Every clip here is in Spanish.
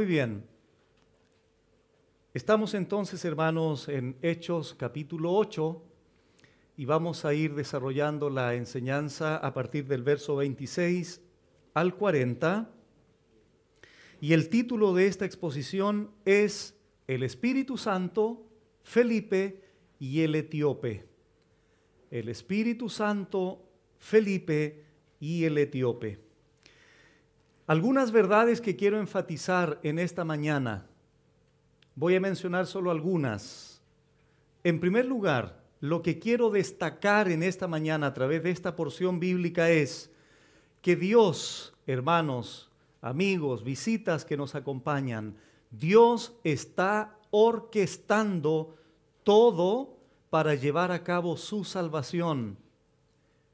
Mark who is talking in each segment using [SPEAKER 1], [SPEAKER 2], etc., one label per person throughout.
[SPEAKER 1] Muy bien. Estamos entonces, hermanos, en Hechos capítulo 8 y vamos a ir desarrollando la enseñanza a partir del verso 26 al 40. Y el título de esta exposición es El Espíritu Santo, Felipe y el Etíope. El Espíritu Santo, Felipe y el Etíope. Algunas verdades que quiero enfatizar en esta mañana. Voy a mencionar solo algunas. En primer lugar, lo que quiero destacar en esta mañana a través de esta porción bíblica es que Dios, hermanos, amigos, visitas que nos acompañan, Dios está orquestando todo para llevar a cabo su salvación.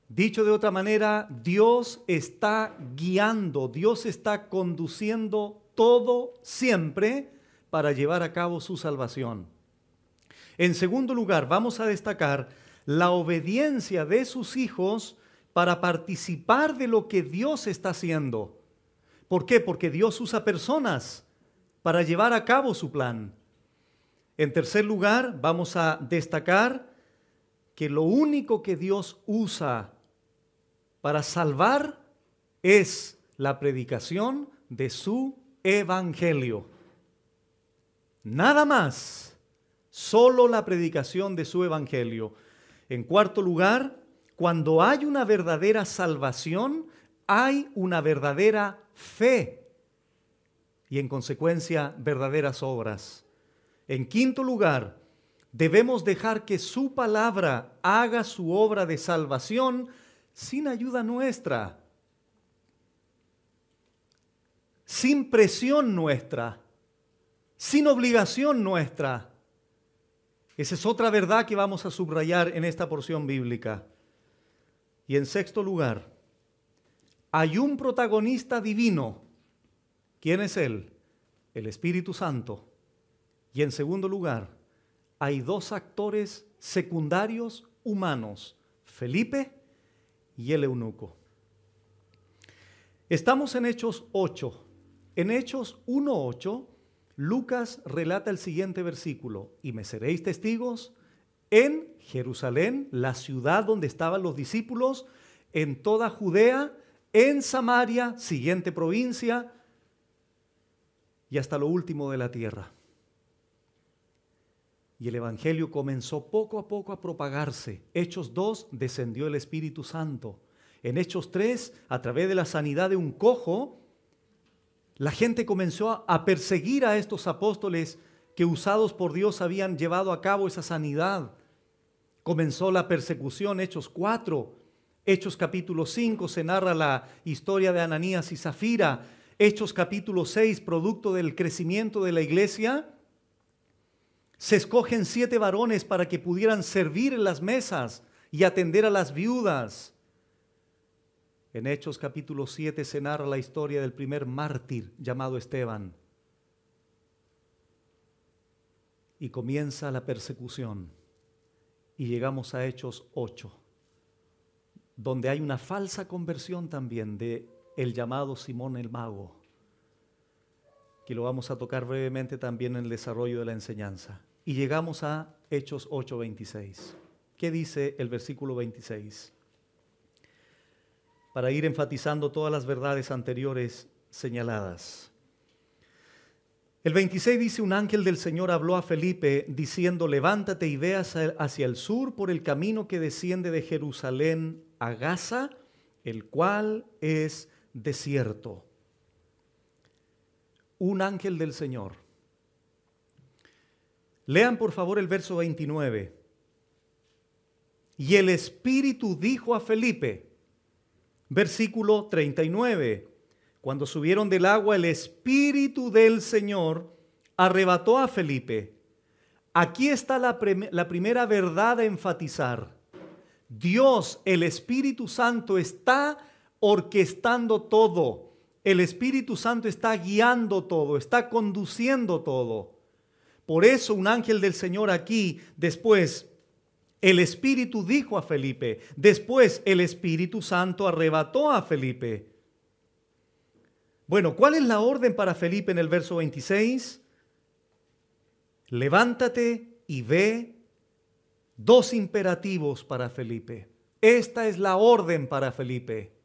[SPEAKER 1] Dicho de otra manera, Dios está guiando, Dios está conduciendo todo siempre para llevar a cabo su salvación. En segundo lugar, vamos a destacar la obediencia de sus hijos para participar de lo que Dios está haciendo. ¿Por qué? Porque Dios usa personas para llevar a cabo su plan. En tercer lugar, vamos a destacar que lo único que Dios usa para salvar es la predicación de su evangelio. Nada más, solo la predicación de su evangelio. En cuarto lugar, cuando hay una verdadera salvación, hay una verdadera fe y en consecuencia verdaderas obras. En quinto lugar, debemos dejar que su palabra haga su obra de salvación sin ayuda nuestra, sin presión nuestra, sin obligación nuestra. Esa es otra verdad que vamos a subrayar en esta porción bíblica. Y en sexto lugar, hay un protagonista divino. ¿Quién es Él? El Espíritu Santo. Y en segundo lugar, hay dos actores secundarios humanos, Felipe y el eunuco. Estamos en Hechos 8. En Hechos 1.8, Lucas relata el siguiente versículo, y me seréis testigos en Jerusalén, la ciudad donde estaban los discípulos, en toda Judea, en Samaria, siguiente provincia, y hasta lo último de la tierra. Y el Evangelio comenzó poco a poco a propagarse. Hechos 2 descendió el Espíritu Santo. En Hechos 3, a través de la sanidad de un cojo, la gente comenzó a perseguir a estos apóstoles que usados por Dios habían llevado a cabo esa sanidad. Comenzó la persecución, Hechos 4. Hechos capítulo 5 se narra la historia de Ananías y Zafira. Hechos capítulo 6, producto del crecimiento de la iglesia, se escogen siete varones para que pudieran servir en las mesas y atender a las viudas. En Hechos capítulo 7 se narra la historia del primer mártir llamado Esteban. Y comienza la persecución. Y llegamos a Hechos 8, donde hay una falsa conversión también de el llamado Simón el Mago que lo vamos a tocar brevemente también en el desarrollo de la enseñanza. Y llegamos a Hechos 8:26. ¿Qué dice el versículo 26? Para ir enfatizando todas las verdades anteriores señaladas. El 26 dice, un ángel del Señor habló a Felipe diciendo, levántate y ve hacia el sur por el camino que desciende de Jerusalén a Gaza, el cual es desierto un ángel del Señor. Lean por favor el verso 29. Y el Espíritu dijo a Felipe, versículo 39, cuando subieron del agua, el Espíritu del Señor arrebató a Felipe. Aquí está la, primera verdad a enfatizar. Dios, el Espíritu Santo, está orquestando todo. El Espíritu Santo está guiando todo, está conduciendo todo. Por eso un ángel del Señor aquí, después, el Espíritu dijo a Felipe, después el Espíritu Santo arrebató a Felipe. Bueno, ¿cuál es la orden para Felipe en el verso 26? Levántate y ve dos imperativos para Felipe. Esta es la orden para Felipe.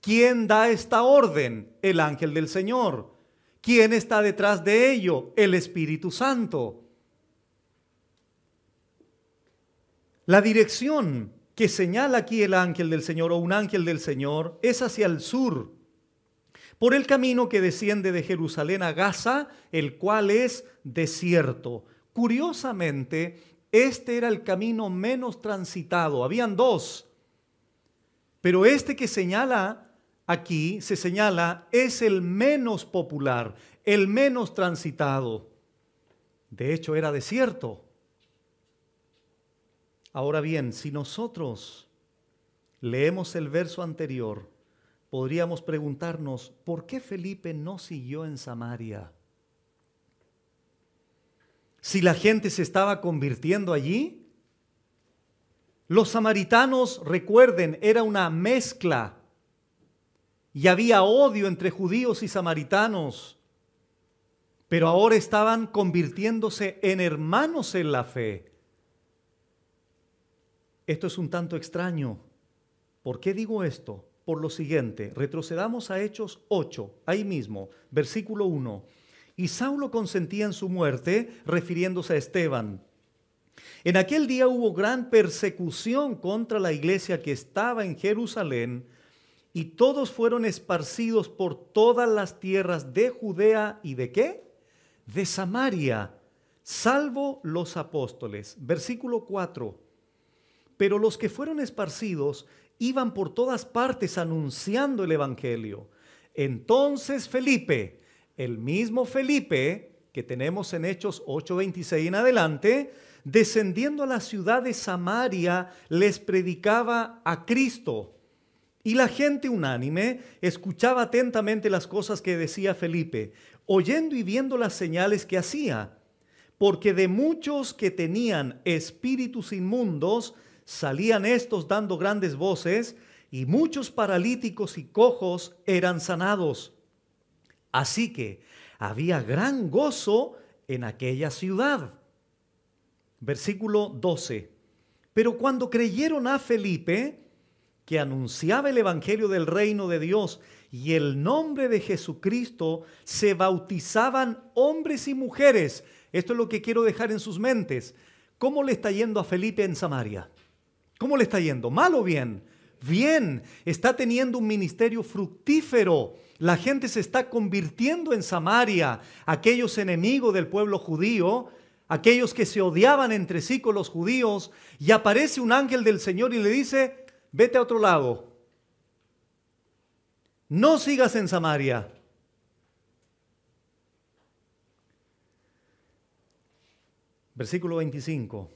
[SPEAKER 1] ¿Quién da esta orden? El ángel del Señor. ¿Quién está detrás de ello? El Espíritu Santo. La dirección que señala aquí el ángel del Señor o un ángel del Señor es hacia el sur, por el camino que desciende de Jerusalén a Gaza, el cual es desierto. Curiosamente, este era el camino menos transitado, habían dos, pero este que señala aquí se señala es el menos popular, el menos transitado. De hecho, era desierto. Ahora bien, si nosotros leemos el verso anterior, podríamos preguntarnos, ¿por qué Felipe no siguió en Samaria? Si la gente se estaba convirtiendo allí, los samaritanos, recuerden, era una mezcla y había odio entre judíos y samaritanos, pero ahora estaban convirtiéndose en hermanos en la fe. Esto es un tanto extraño. ¿Por qué digo esto? Por lo siguiente, retrocedamos a Hechos 8, ahí mismo, versículo 1. Y Saulo consentía en su muerte, refiriéndose a Esteban. En aquel día hubo gran persecución contra la iglesia que estaba en Jerusalén y todos fueron esparcidos por todas las tierras de Judea y de qué? De Samaria, salvo los apóstoles. Versículo 4. Pero los que fueron esparcidos iban por todas partes anunciando el Evangelio. Entonces Felipe, el mismo Felipe que tenemos en Hechos 8:26 en adelante, descendiendo a la ciudad de Samaria, les predicaba a Cristo. Y la gente unánime escuchaba atentamente las cosas que decía Felipe, oyendo y viendo las señales que hacía, porque de muchos que tenían espíritus inmundos salían estos dando grandes voces, y muchos paralíticos y cojos eran sanados. Así que había gran gozo en aquella ciudad. Versículo 12. Pero cuando creyeron a Felipe, que anunciaba el Evangelio del reino de Dios y el nombre de Jesucristo, se bautizaban hombres y mujeres. Esto es lo que quiero dejar en sus mentes. ¿Cómo le está yendo a Felipe en Samaria? ¿Cómo le está yendo? ¿Mal o bien? Bien, está teniendo un ministerio fructífero. La gente se está convirtiendo en Samaria. Aquellos enemigos del pueblo judío, aquellos que se odiaban entre sí con los judíos, y aparece un ángel del Señor y le dice, vete a otro lado. No sigas en Samaria. Versículo 25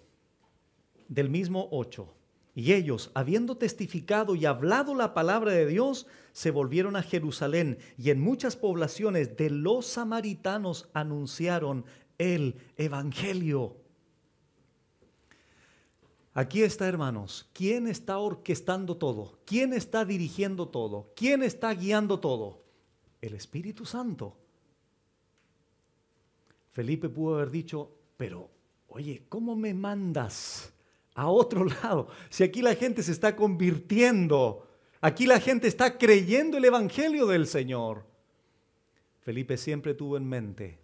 [SPEAKER 1] del mismo 8. Y ellos, habiendo testificado y hablado la palabra de Dios, se volvieron a Jerusalén y en muchas poblaciones de los samaritanos anunciaron el Evangelio. Aquí está, hermanos, ¿quién está orquestando todo? ¿Quién está dirigiendo todo? ¿Quién está guiando todo? El Espíritu Santo. Felipe pudo haber dicho, pero, oye, ¿cómo me mandas a otro lado? Si aquí la gente se está convirtiendo, aquí la gente está creyendo el Evangelio del Señor. Felipe siempre tuvo en mente,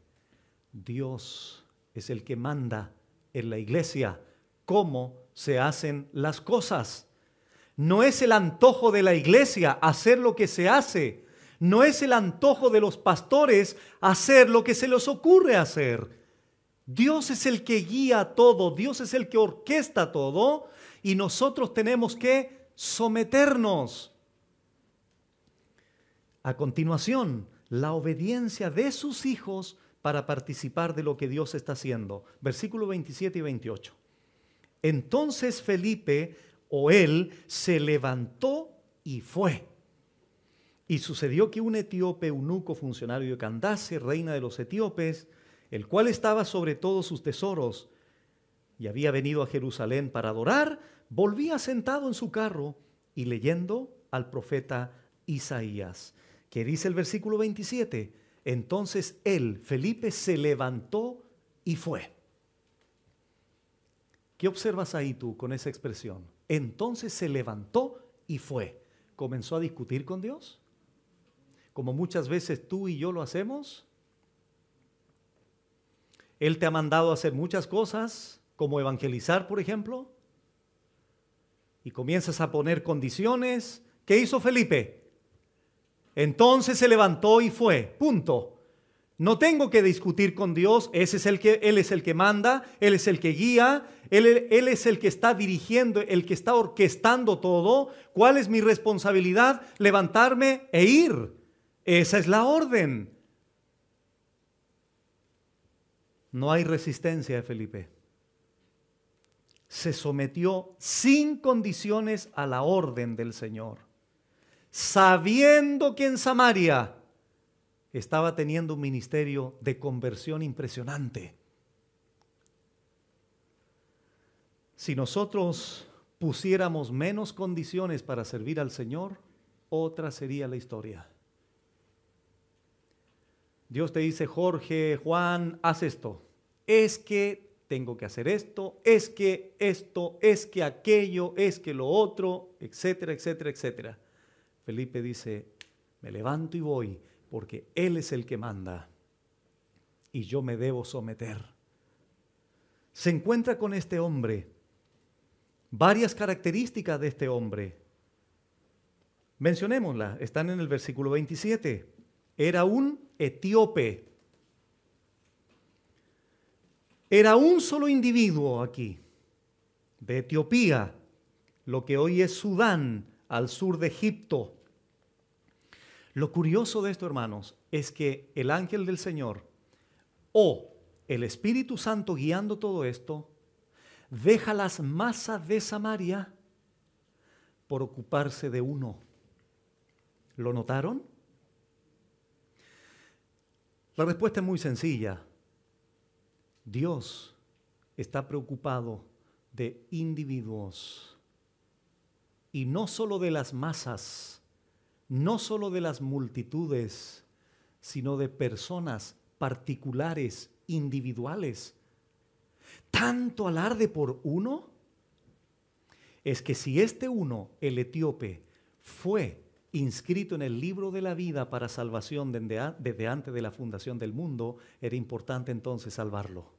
[SPEAKER 1] Dios es el que manda en la iglesia, cómo se hacen las cosas. No es el antojo de la iglesia hacer lo que se hace. No es el antojo de los pastores hacer lo que se les ocurre hacer. Dios es el que guía todo, Dios es el que orquesta todo y nosotros tenemos que someternos. A continuación, la obediencia de sus hijos para participar de lo que Dios está haciendo. Versículo 27 y 28. Entonces Felipe o él se levantó y fue. Y sucedió que un etíope eunuco funcionario de Candace, reina de los etíopes, el cual estaba sobre todos sus tesoros y había venido a Jerusalén para adorar, volvía sentado en su carro y leyendo al profeta Isaías, que dice el versículo 27, entonces él, Felipe, se levantó y fue. ¿Qué observas ahí tú con esa expresión? Entonces se levantó y fue. ¿Comenzó a discutir con Dios? Como muchas veces tú y yo lo hacemos. Él te ha mandado a hacer muchas cosas, como evangelizar, por ejemplo. Y comienzas a poner condiciones. ¿Qué hizo Felipe? Entonces se levantó y fue. Punto. No tengo que discutir con Dios, ese es el que él es el que manda, él es el que guía, él, es el que está dirigiendo, el que está orquestando todo. ¿Cuál es mi responsabilidad? Levantarme e ir. Esa es la orden. No hay resistencia de Felipe. Se sometió sin condiciones a la orden del Señor, sabiendo que en Samaria estaba teniendo un ministerio de conversión impresionante Si nosotros pusiéramos menos condiciones para servir al Señor, otra sería la historia. Dios te dice, Jorge, Juan, haz esto. Es que tengo que hacer esto, es que esto, es que aquello, es que lo otro, etcétera, etcétera, etcétera. Felipe dice, me levanto y voy porque Él es el que manda y yo me debo someter. Se encuentra con este hombre varias características de este hombre. Mencionémoslas, están en el versículo 27. Era un etíope. Era un solo individuo aquí, de Etiopía, lo que hoy es Sudán, al sur de Egipto. Lo curioso de esto, hermanos, es que el ángel del Señor o el Espíritu Santo guiando todo esto, deja las masas de Samaria por ocuparse de uno. ¿Lo notaron? La respuesta es muy sencilla. Dios está preocupado de individuos y no solo de las masas, no solo de las multitudes, sino de personas particulares, individuales, tanto alarde por uno? Es que si este uno, el etíope, fue inscrito en el libro de la vida para salvación desde antes de la fundación del mundo, era importante entonces salvarlo.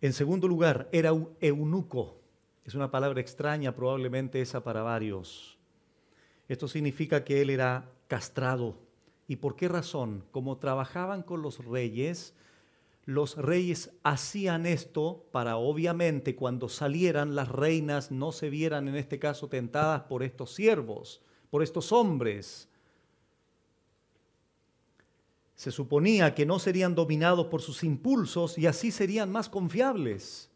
[SPEAKER 1] En segundo lugar, era eunuco. Es una palabra extraña probablemente esa para varios. Esto significa que él era castrado. ¿Y por qué razón? Como trabajaban con los reyes, los reyes hacían esto para obviamente cuando salieran las reinas no se vieran en este caso tentadas por estos siervos, por estos hombres. Se suponía que no serían dominados por sus impulsos y así serían más confiables.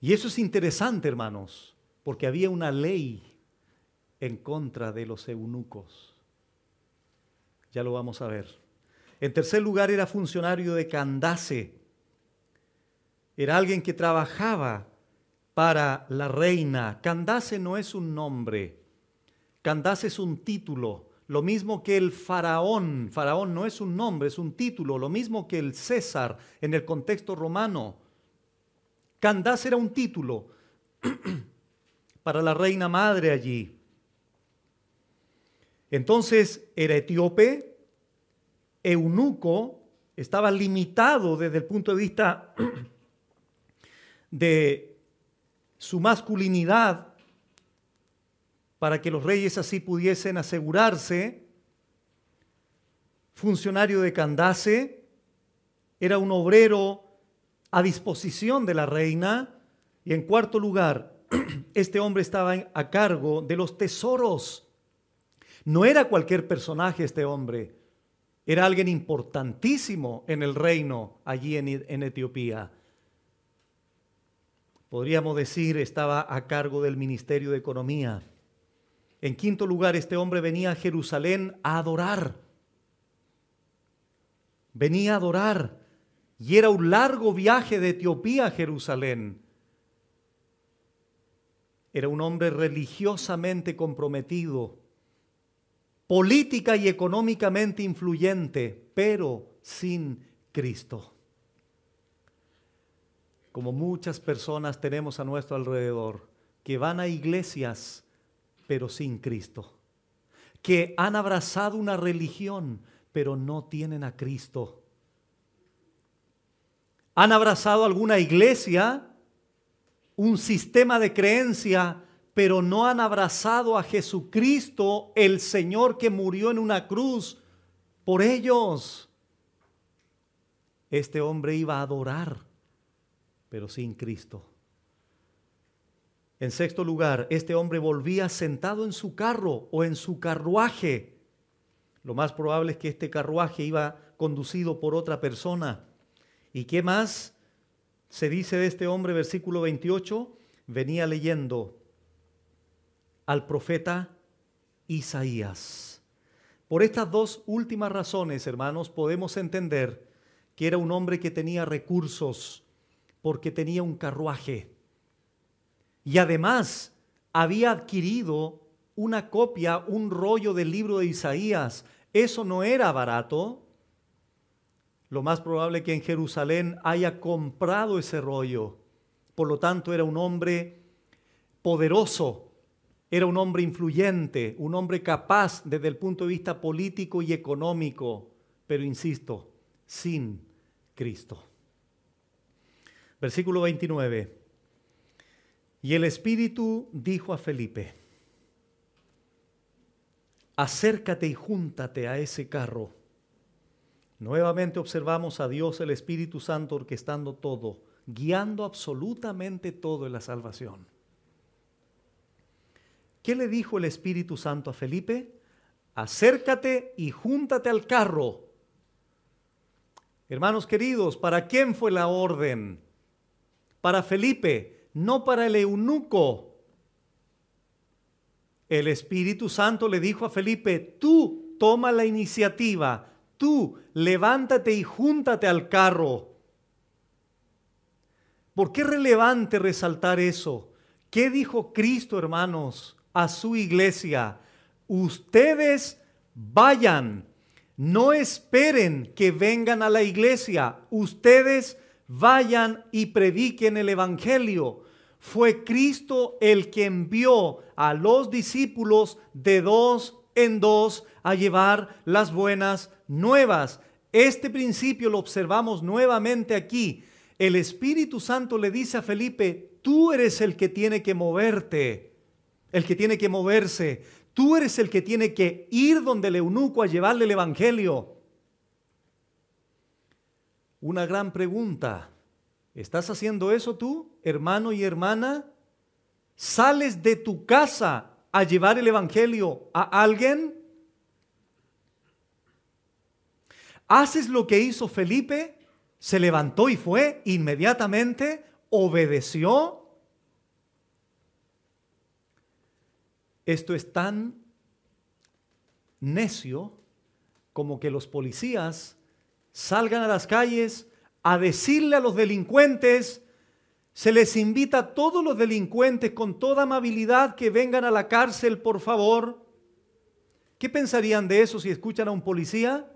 [SPEAKER 1] Y eso es interesante, hermanos, porque había una ley en contra de los eunucos. Ya lo vamos a ver. En tercer lugar, era funcionario de Candace. Era alguien que trabajaba para la reina. Candace no es un nombre. Candace es un título. Lo mismo que el faraón. Faraón no es un nombre, es un título. Lo mismo que el César en el contexto romano. Candace era un título para la reina madre allí. Entonces era etíope, eunuco, estaba limitado desde el punto de vista de su masculinidad para que los reyes así pudiesen asegurarse, funcionario de Candace, era un obrero a disposición de la reina, y en cuarto lugar, este hombre estaba a cargo de los tesoros no era cualquier personaje este hombre, era alguien importantísimo en el reino allí en, Etiopía. Podríamos decir, estaba a cargo del Ministerio de Economía. En quinto lugar, este hombre venía a Jerusalén a adorar. Venía a adorar. Y era un largo viaje de Etiopía a Jerusalén. Era un hombre religiosamente comprometido política y económicamente influyente, pero sin Cristo. Como muchas personas tenemos a nuestro alrededor que van a iglesias, pero sin Cristo. Que han abrazado una religión, pero no tienen a Cristo. Han abrazado alguna iglesia, un sistema de creencia, pero no han abrazado a Jesucristo, el Señor que murió en una cruz por ellos. Este hombre iba a adorar, pero sin Cristo. En sexto lugar, este hombre volvía sentado en su carro o en su carruaje. Lo más probable es que este carruaje iba conducido por otra persona. ¿Y qué más se dice de este hombre? Versículo 28, venía leyendo al profeta Isaías. Por estas dos últimas razones, hermanos, podemos entender que era un hombre que tenía recursos porque tenía un carruaje. Y además había adquirido una copia, un rollo del libro de Isaías. Eso no era barato. Lo más probable que en Jerusalén haya comprado ese rollo. Por lo tanto, era un hombre poderoso era un hombre influyente, un hombre capaz desde el punto de vista político y económico, pero insisto, sin Cristo. Versículo 29. Y el Espíritu dijo a Felipe, acércate y júntate a ese carro. Nuevamente observamos a Dios el Espíritu Santo orquestando todo, guiando absolutamente todo en la salvación. ¿Qué le dijo el Espíritu Santo a Felipe? Acércate y júntate al carro. Hermanos queridos, ¿para quién fue la orden? Para Felipe, no para el eunuco. El Espíritu Santo le dijo a Felipe, tú toma la iniciativa, tú levántate y júntate al carro. ¿Por qué es relevante resaltar eso? ¿Qué dijo Cristo, hermanos? a su iglesia, ustedes vayan, no esperen que vengan a la iglesia, ustedes vayan y prediquen el Evangelio. Fue Cristo el que envió a los discípulos de dos en dos a llevar las buenas nuevas. Este principio lo observamos nuevamente aquí. El Espíritu Santo le dice a Felipe, tú eres el que tiene que moverte el que tiene que moverse. Tú eres el que tiene que ir donde el eunuco a llevarle el Evangelio. Una gran pregunta. ¿Estás haciendo eso tú, hermano y hermana? ¿Sales de tu casa a llevar el Evangelio a alguien? ¿Haces lo que hizo Felipe? Se levantó y fue inmediatamente, obedeció Esto es tan necio como que los policías salgan a las calles a decirle a los delincuentes, se les invita a todos los delincuentes con toda amabilidad que vengan a la cárcel, por favor. ¿Qué pensarían de eso si escuchan a un policía?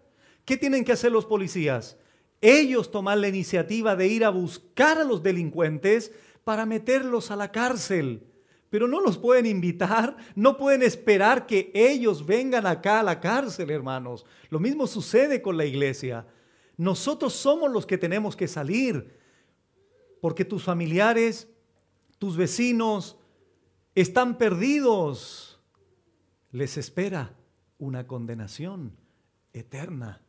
[SPEAKER 1] ¿Qué tienen que hacer los policías? Ellos toman la iniciativa de ir a buscar a los delincuentes para meterlos a la cárcel pero no los pueden invitar, no pueden esperar que ellos vengan acá a la cárcel, hermanos. Lo mismo sucede con la iglesia. Nosotros somos los que tenemos que salir, porque tus familiares, tus vecinos, están perdidos. Les espera una condenación eterna.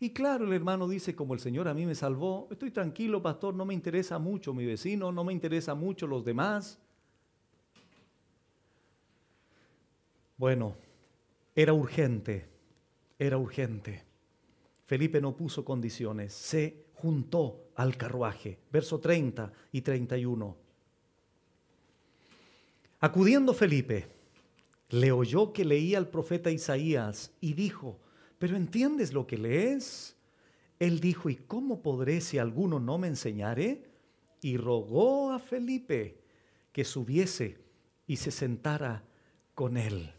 [SPEAKER 1] Y claro, el hermano dice, como el Señor a mí me salvó, estoy tranquilo, pastor, no me interesa mucho mi vecino, no me interesa mucho los demás. Bueno, era urgente, era urgente. Felipe no puso condiciones, se juntó al carruaje. Verso 30 y 31. Acudiendo Felipe, le oyó que leía al profeta Isaías y dijo, ¿pero entiendes lo que lees? Él dijo, ¿y cómo podré si alguno no me enseñare? Y rogó a Felipe que subiese y se sentara con él.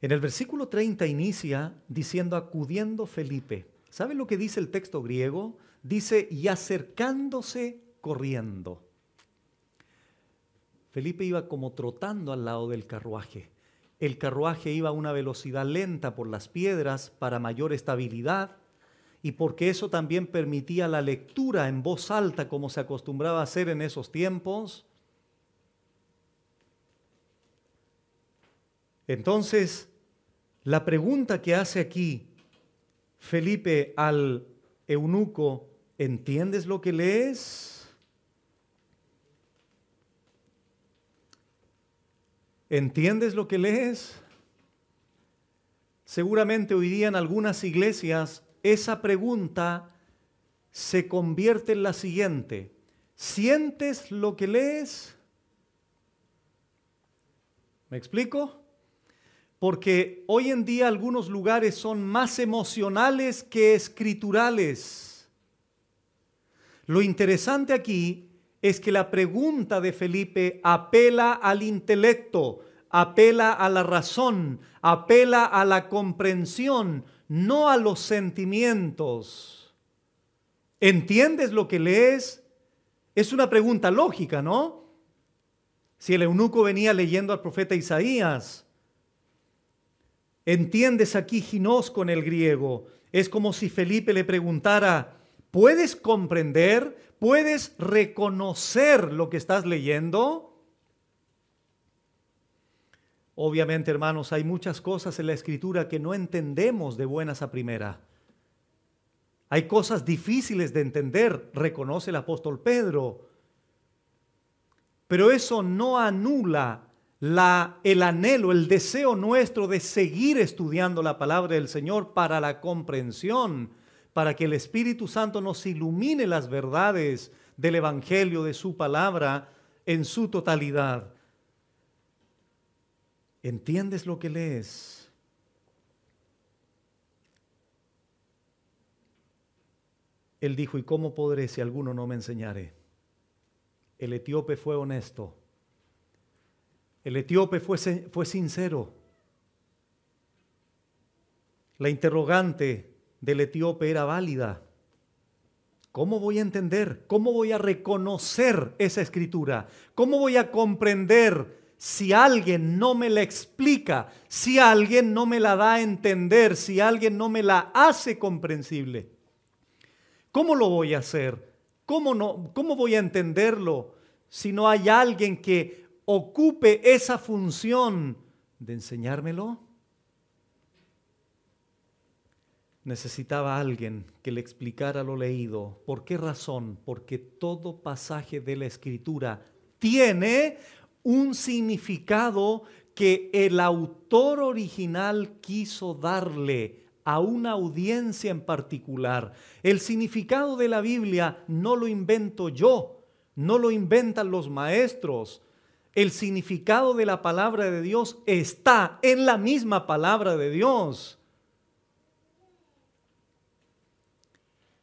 [SPEAKER 1] En el versículo 30 inicia diciendo, acudiendo Felipe. ¿Saben lo que dice el texto griego? Dice, y acercándose corriendo. Felipe iba como trotando al lado del carruaje. El carruaje iba a una velocidad lenta por las piedras para mayor estabilidad y porque eso también permitía la lectura en voz alta como se acostumbraba a hacer en esos tiempos. Entonces, la pregunta que hace aquí Felipe al eunuco, ¿entiendes lo que lees? ¿Entiendes lo que lees? Seguramente hoy día en algunas iglesias esa pregunta se convierte en la siguiente. ¿Sientes lo que lees? ¿Me explico? porque hoy en día algunos lugares son más emocionales que escriturales. Lo interesante aquí es que la pregunta de Felipe apela al intelecto, apela a la razón, apela a la comprensión, no a los sentimientos. ¿Entiendes lo que lees? Es una pregunta lógica, ¿no? Si el eunuco venía leyendo al profeta Isaías, ¿Entiendes aquí ginos con el griego? Es como si Felipe le preguntara, ¿puedes comprender? ¿Puedes reconocer lo que estás leyendo? Obviamente, hermanos, hay muchas cosas en la escritura que no entendemos de buenas a primera. Hay cosas difíciles de entender, reconoce el apóstol Pedro. Pero eso no anula el anhelo, el deseo nuestro de seguir estudiando la palabra del Señor para la comprensión, para que el Espíritu Santo nos ilumine las verdades del Evangelio, de su palabra, en su totalidad. ¿Entiendes lo que lees? Él dijo, ¿y cómo podré si alguno no me enseñare? El etíope fue honesto el etíope fue, fue sincero. La interrogante del etíope era válida. ¿Cómo voy a entender? ¿Cómo voy a reconocer esa escritura? ¿Cómo voy a comprender si alguien no me la explica, si alguien no me la da a entender, si alguien no me la hace comprensible? ¿Cómo lo voy a hacer? ¿Cómo, no, cómo voy a entenderlo si no hay alguien que ocupe esa función de enseñármelo? Necesitaba alguien que le explicara lo leído. ¿Por qué razón? Porque todo pasaje de la escritura tiene un significado que el autor original quiso darle a una audiencia en particular. El significado de la Biblia no lo invento yo, no lo inventan los maestros, el significado de la palabra de Dios está en la misma palabra de Dios.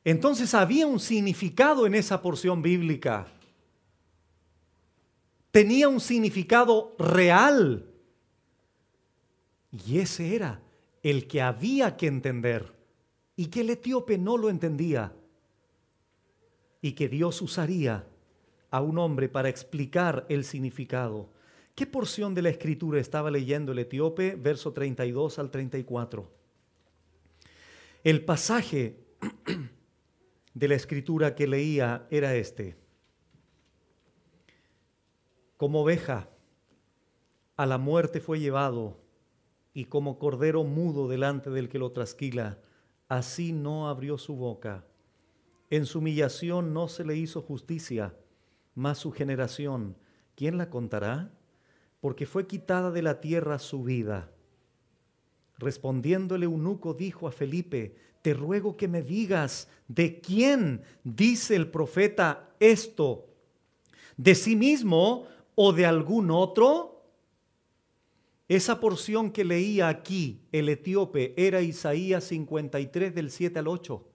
[SPEAKER 1] Entonces había un significado en esa porción bíblica. Tenía un significado real. Y ese era el que había que entender y que el etíope no lo entendía y que Dios usaría a un hombre para explicar el significado. ¿Qué porción de la escritura estaba leyendo el etíope? Verso 32 al 34. El pasaje de la escritura que leía era este. Como oveja a la muerte fue llevado y como cordero mudo delante del que lo trasquila, así no abrió su boca. En su humillación no se le hizo justicia más su generación, ¿quién la contará? Porque fue quitada de la tierra su vida. Respondiéndole el eunuco dijo a Felipe, te ruego que me digas, ¿de quién dice el profeta esto? ¿De sí mismo o de algún otro? Esa porción que leía aquí el etíope era Isaías 53 del 7 al 8.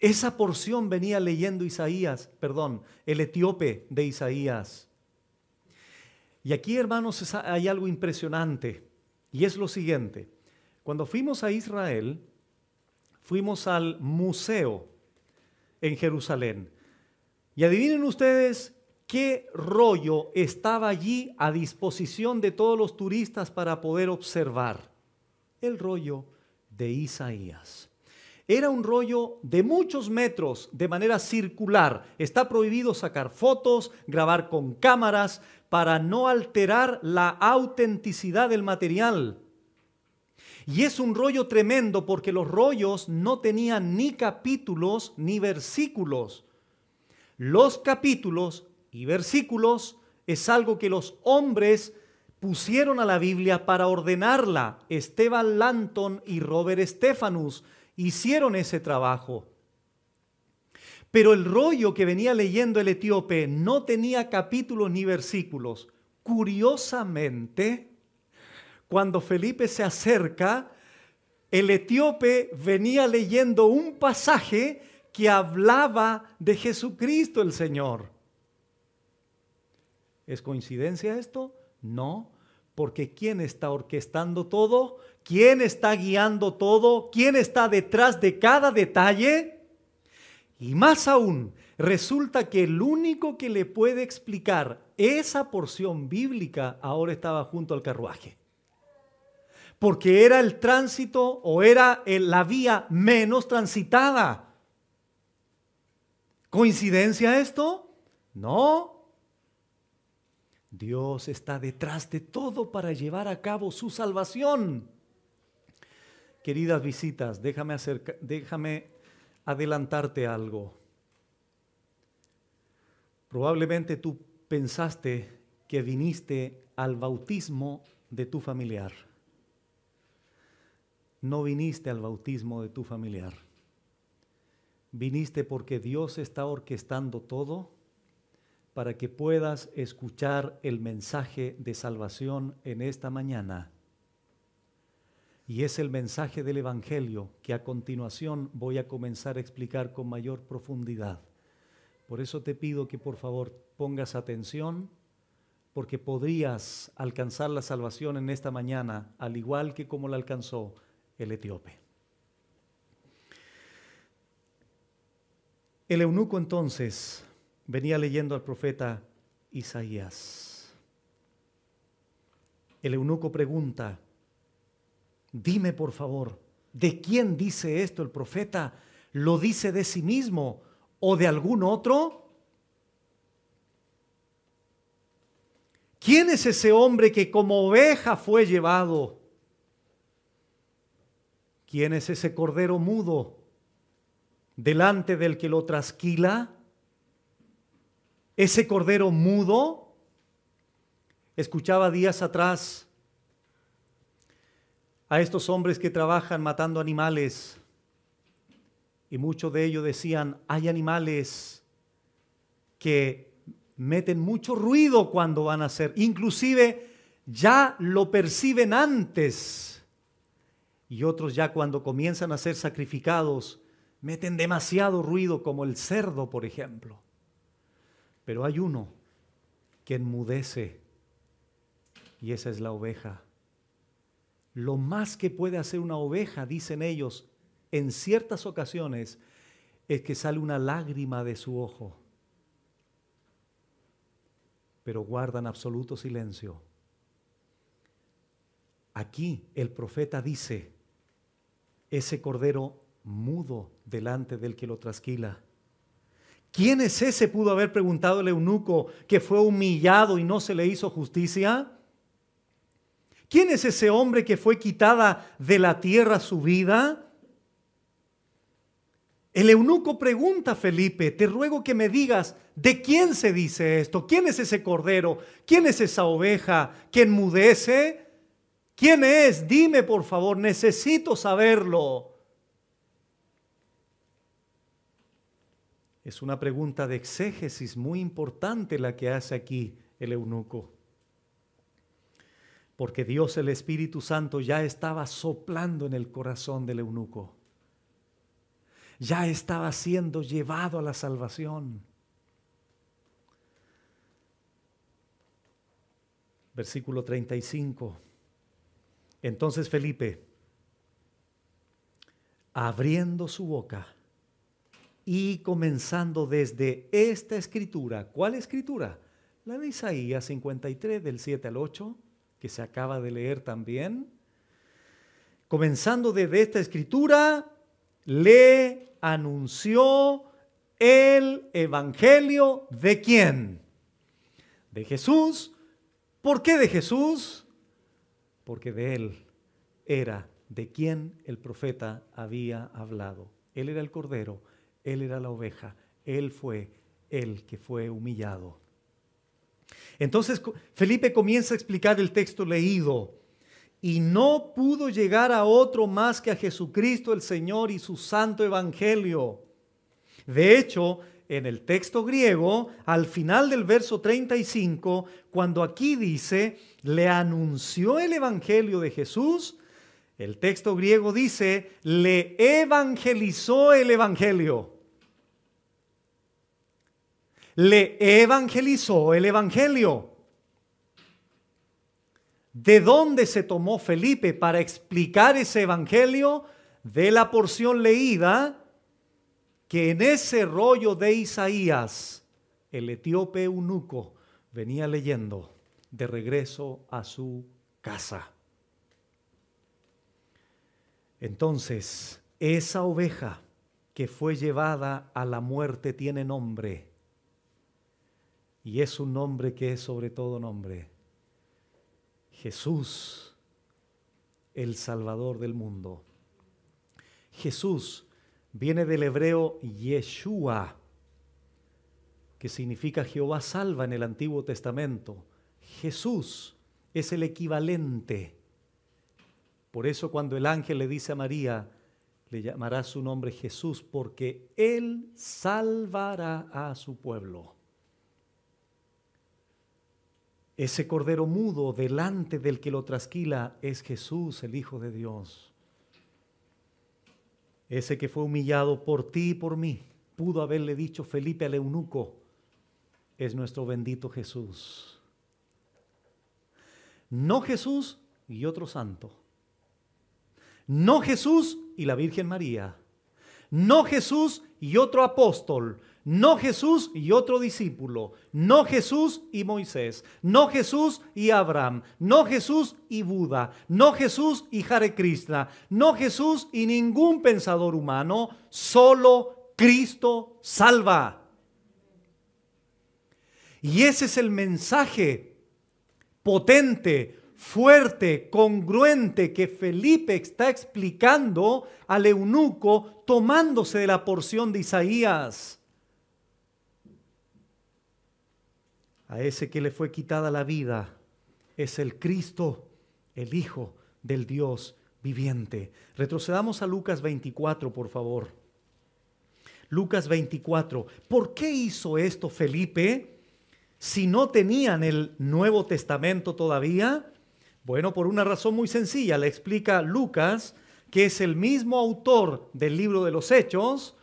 [SPEAKER 1] Esa porción venía leyendo Isaías, perdón, el etíope de Isaías. Y aquí, hermanos, hay algo impresionante, y es lo siguiente. Cuando fuimos a Israel, fuimos al museo en Jerusalén. Y adivinen ustedes qué rollo estaba allí a disposición de todos los turistas para poder observar. El rollo de Isaías. Era un rollo de muchos metros de manera circular. Está prohibido sacar fotos, grabar con cámaras, para no alterar la autenticidad del material. Y es un rollo tremendo porque los rollos no tenían ni capítulos ni versículos. Los capítulos y versículos es algo que los hombres pusieron a la Biblia para ordenarla. Esteban Lanton y Robert Stephanus hicieron ese trabajo. Pero el rollo que venía leyendo el etíope no tenía capítulos ni versículos. Curiosamente, cuando Felipe se acerca, el etíope venía leyendo un pasaje que hablaba de Jesucristo el Señor. ¿Es coincidencia esto? No, porque ¿quién está orquestando todo? ¿Quién está guiando todo? ¿Quién está detrás de cada detalle? Y más aún, resulta que el único que le puede explicar esa porción bíblica ahora estaba junto al carruaje. Porque era el tránsito o era eh, la vía menos transitada. ¿Coincidencia esto? No, Dios está detrás de todo para llevar a cabo su salvación. Queridas visitas, déjame, adelantarte algo. Probablemente tú pensaste que viniste al bautismo de tu familiar. No viniste al bautismo de tu familiar. Viniste porque Dios está orquestando todo para que puedas escuchar el mensaje de salvación en esta mañana. Y es el mensaje del Evangelio que a continuación voy a comenzar a explicar con mayor profundidad. Por eso te pido que por favor pongas atención, porque podrías alcanzar la salvación en esta mañana, al igual que como la alcanzó el etíope. El eunuco entonces venía leyendo al profeta Isaías. El eunuco pregunta, dime por favor, ¿de quién dice esto el profeta? ¿Lo dice de sí mismo o de algún otro? ¿Quién es ese hombre que como oveja fue llevado? ¿Quién es ese cordero mudo delante del que lo trasquila? Ese cordero mudo, escuchaba días atrás a estos hombres que trabajan matando animales y muchos de ellos decían, hay animales que meten mucho ruido cuando van a ser inclusive ya lo perciben antes y otros ya cuando comienzan a ser sacrificados meten demasiado ruido como el cerdo, por ejemplo. Pero hay uno que enmudece y esa es la oveja. Lo más que puede hacer una oveja, dicen ellos, en ciertas ocasiones, es que sale una lágrima de su ojo. Pero guardan absoluto silencio. Aquí el profeta dice, ese cordero mudo delante del que lo trasquila ¿Quién es ese? pudo haber preguntado el eunuco que fue humillado y no se le hizo justicia. ¿Quién es ese hombre que fue quitada de la tierra su vida? El eunuco pregunta Felipe, te ruego que me digas, ¿de quién se dice esto? ¿Quién es ese cordero? ¿Quién es esa oveja que enmudece? ¿Quién es? Dime por favor, necesito saberlo. Es una pregunta de exégesis muy importante la que hace aquí el eunuco. Porque Dios el Espíritu Santo ya estaba soplando en el corazón del eunuco. Ya estaba siendo llevado a la salvación. Versículo 35. Entonces Felipe, abriendo su boca, y comenzando desde esta escritura. ¿Cuál escritura? La de Isaías 53 del 7 al 8, que se acaba de leer también. Comenzando desde esta escritura, le anunció el Evangelio de quién? De Jesús. ¿Por qué de Jesús? Porque de él era de quien el profeta había hablado. Él era el Cordero él era la oveja, Él fue el que fue humillado. Entonces Felipe comienza a explicar el texto leído. Y no pudo llegar a otro más que a Jesucristo el Señor y su santo evangelio. De hecho, en el texto griego, al final del verso 35, cuando aquí dice, le anunció el evangelio de Jesús, el texto griego dice, le evangelizó el Evangelio. Le evangelizó el Evangelio. ¿De dónde se tomó Felipe para explicar ese Evangelio? De la porción leída que en ese rollo de Isaías el etíope eunuco venía leyendo de regreso a su casa. Entonces, esa oveja que fue llevada a la muerte tiene nombre. Y es un nombre que es sobre todo nombre. Jesús, el Salvador del mundo. Jesús viene del hebreo Yeshua, que significa Jehová salva en el Antiguo Testamento. Jesús es el equivalente por eso cuando el ángel le dice a María, le llamará su nombre Jesús, porque Él salvará a su pueblo. Ese cordero mudo delante del que lo trasquila es Jesús, el Hijo de Dios. Ese que fue humillado por ti y por mí, pudo haberle dicho Felipe al eunuco, es nuestro bendito Jesús. No Jesús y otro santo. No Jesús y la Virgen María. No Jesús y otro apóstol. No Jesús y otro discípulo. No Jesús y Moisés. No Jesús y Abraham. No Jesús y Buda. No Jesús y Hare Krishna. No Jesús y ningún pensador humano. Solo Cristo salva. Y ese es el mensaje potente, fuerte, congruente que Felipe está explicando al eunuco tomándose de la porción de Isaías. A ese que le fue quitada la vida es el Cristo, el Hijo del Dios viviente. Retrocedamos a Lucas 24, por favor. Lucas 24. ¿Por qué hizo esto Felipe? Si no tenían el Nuevo Testamento todavía, bueno, por una razón muy sencilla, le explica Lucas, que es el mismo autor del libro de los Hechos.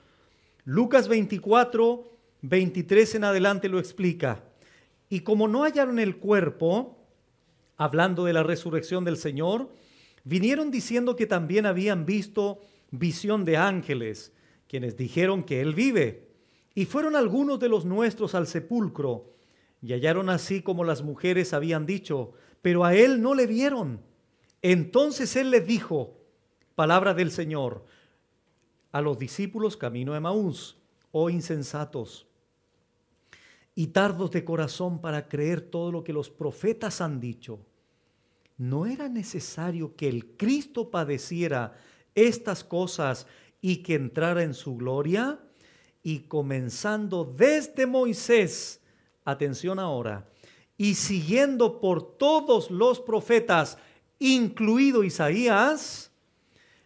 [SPEAKER 1] Lucas 24, 23 en adelante lo explica. Y como no hallaron el cuerpo, hablando de la resurrección del Señor, vinieron diciendo que también habían visto visión de ángeles, quienes dijeron que Él vive. Y fueron algunos de los nuestros al sepulcro, y hallaron así como las mujeres habían dicho, pero a él no le vieron. Entonces él les dijo, palabra del Señor, a los discípulos camino de Maús, oh insensatos y tardos de corazón para creer todo lo que los profetas han dicho. ¿No era necesario que el Cristo padeciera estas cosas y que entrara en su gloria? Y comenzando desde Moisés, atención ahora, y siguiendo por todos los profetas, incluido Isaías,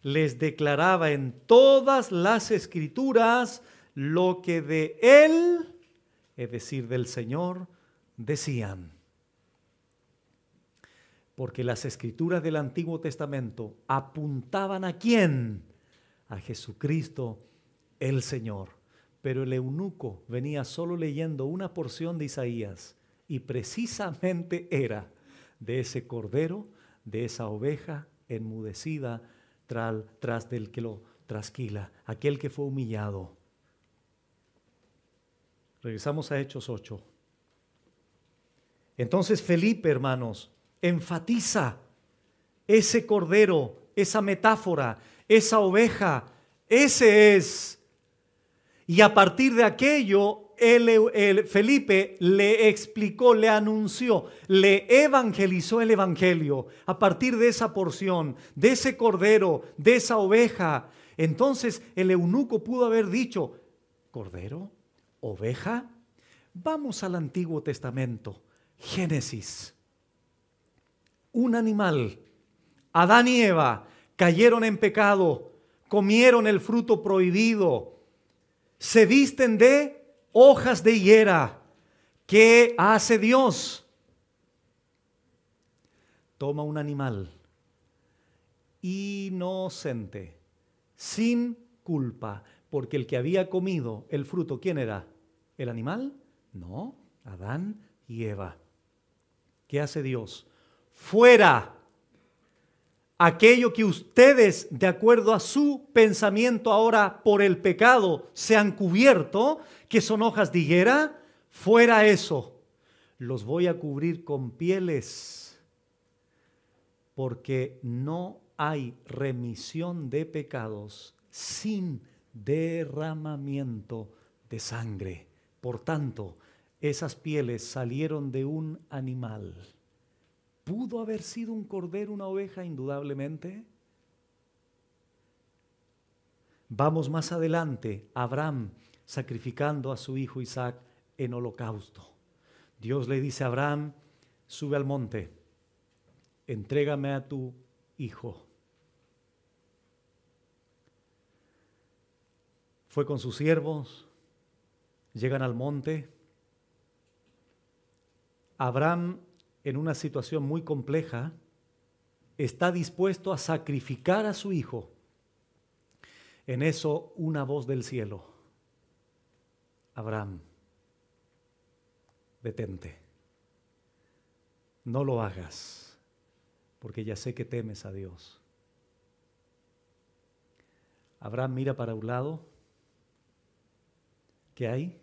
[SPEAKER 1] les declaraba en todas las escrituras lo que de él, es decir, del Señor, decían. Porque las escrituras del Antiguo Testamento apuntaban a quién? A Jesucristo el Señor. Pero el eunuco venía solo leyendo una porción de Isaías y precisamente era de ese cordero, de esa oveja enmudecida tras, del que lo trasquila, aquel que fue humillado. Regresamos a Hechos 8. Entonces Felipe, hermanos, enfatiza ese cordero, esa metáfora, esa oveja, ese es. Y a partir de aquello, el, Felipe le explicó, le anunció, le evangelizó el Evangelio a partir de esa porción, de ese cordero, de esa oveja. Entonces el eunuco pudo haber dicho, cordero, oveja, vamos al Antiguo Testamento, Génesis. Un animal, Adán y Eva, cayeron en pecado, comieron el fruto prohibido, se visten de hojas de hiera, ¿Qué hace Dios? Toma un animal inocente, sin culpa, porque el que había comido el fruto, ¿quién era? ¿El animal? No, Adán y Eva. ¿Qué hace Dios? Fuera aquello que ustedes, de acuerdo a su pensamiento ahora por el pecado, se han cubierto, que son hojas de higuera, fuera eso, los voy a cubrir con pieles, porque no hay remisión de pecados sin derramamiento de sangre. Por tanto, esas pieles salieron de un animal. ¿Pudo haber sido un cordero una oveja? Indudablemente. Vamos más adelante, Abraham sacrificando a su hijo Isaac en holocausto. Dios le dice a Abraham, sube al monte, entrégame a tu hijo. Fue con sus siervos, llegan al monte. Abraham en una situación muy compleja, está dispuesto a sacrificar a su hijo. En eso una voz del cielo, Abraham, detente, no lo hagas, porque ya sé que temes a Dios. Abraham mira para un lado, ¿qué hay?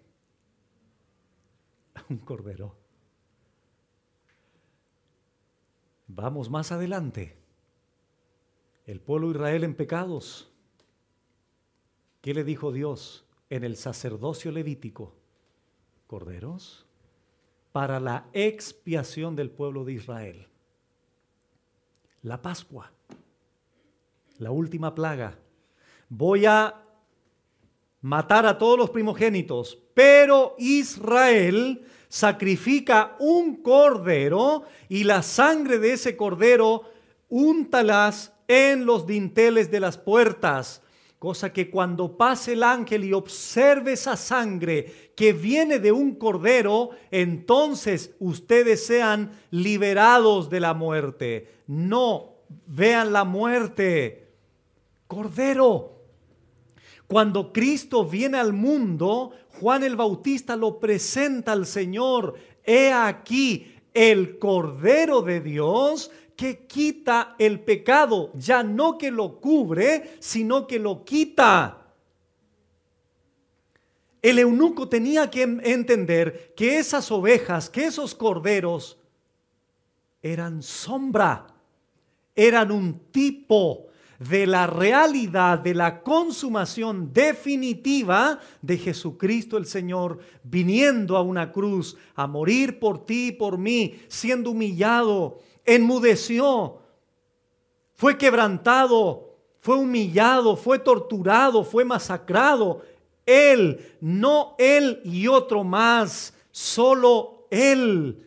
[SPEAKER 1] Un cordero. Vamos más adelante. El pueblo Israel en pecados. ¿Qué le dijo Dios en el sacerdocio levítico? Corderos para la expiación del pueblo de Israel. La Pascua, la última plaga. Voy a matar a todos los primogénitos, pero Israel sacrifica un cordero y la sangre de ese cordero úntalas en los dinteles de las puertas, cosa que cuando pase el ángel y observe esa sangre que viene de un cordero, entonces ustedes sean liberados de la muerte. No vean la muerte. Cordero, cuando Cristo viene al mundo, Juan el Bautista lo presenta al Señor. He aquí el Cordero de Dios que quita el pecado, ya no que lo cubre, sino que lo quita. El eunuco tenía que entender que esas ovejas, que esos corderos, eran sombra, eran un tipo de la realidad de la consumación definitiva de Jesucristo el Señor, viniendo a una cruz, a morir por ti y por mí, siendo humillado, enmudeció, fue quebrantado, fue humillado, fue torturado, fue masacrado. Él, no él y otro más, solo él.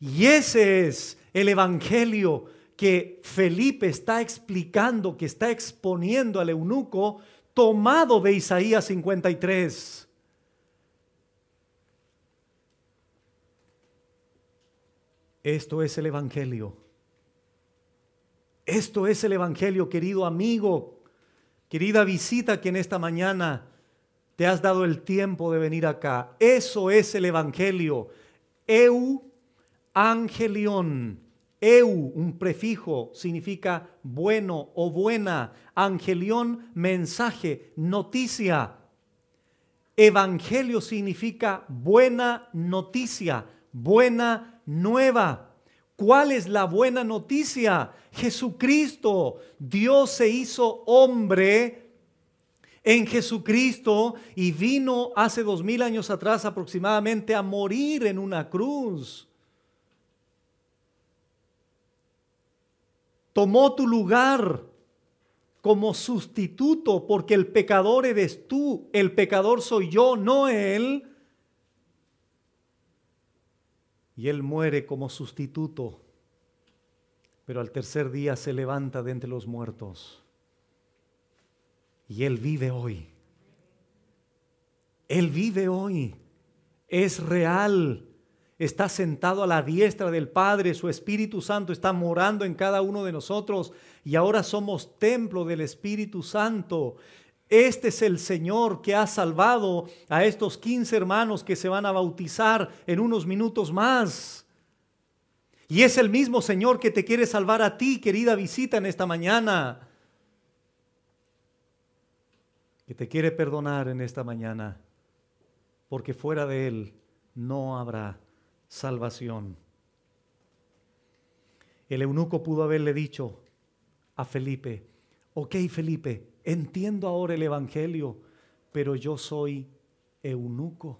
[SPEAKER 1] Y ese es el Evangelio que Felipe está explicando, que está exponiendo al eunuco, tomado de Isaías 53. Esto es el Evangelio. Esto es el Evangelio, querido amigo, querida visita que en esta mañana te has dado el tiempo de venir acá. Eso es el Evangelio. Eu angelion Eu, un prefijo, significa bueno o buena. Angelión, mensaje, noticia. Evangelio significa buena noticia, buena nueva. ¿Cuál es la buena noticia? Jesucristo, Dios se hizo hombre en Jesucristo y vino hace dos mil años atrás aproximadamente a morir en una cruz tomó tu lugar como sustituto, porque el pecador eres tú, el pecador soy yo, no él. Y él muere como sustituto, pero al tercer día se levanta de entre los muertos. Y él vive hoy. Él vive hoy. Es real está sentado a la diestra del Padre, su Espíritu Santo está morando en cada uno de nosotros y ahora somos templo del Espíritu Santo. Este es el Señor que ha salvado a estos 15 hermanos que se van a bautizar en unos minutos más. Y es el mismo Señor que te quiere salvar a ti, querida visita en esta mañana. Que te quiere perdonar en esta mañana. Porque fuera de Él no habrá salvación. El eunuco pudo haberle dicho a Felipe, ok Felipe, entiendo ahora el Evangelio, pero yo soy eunuco,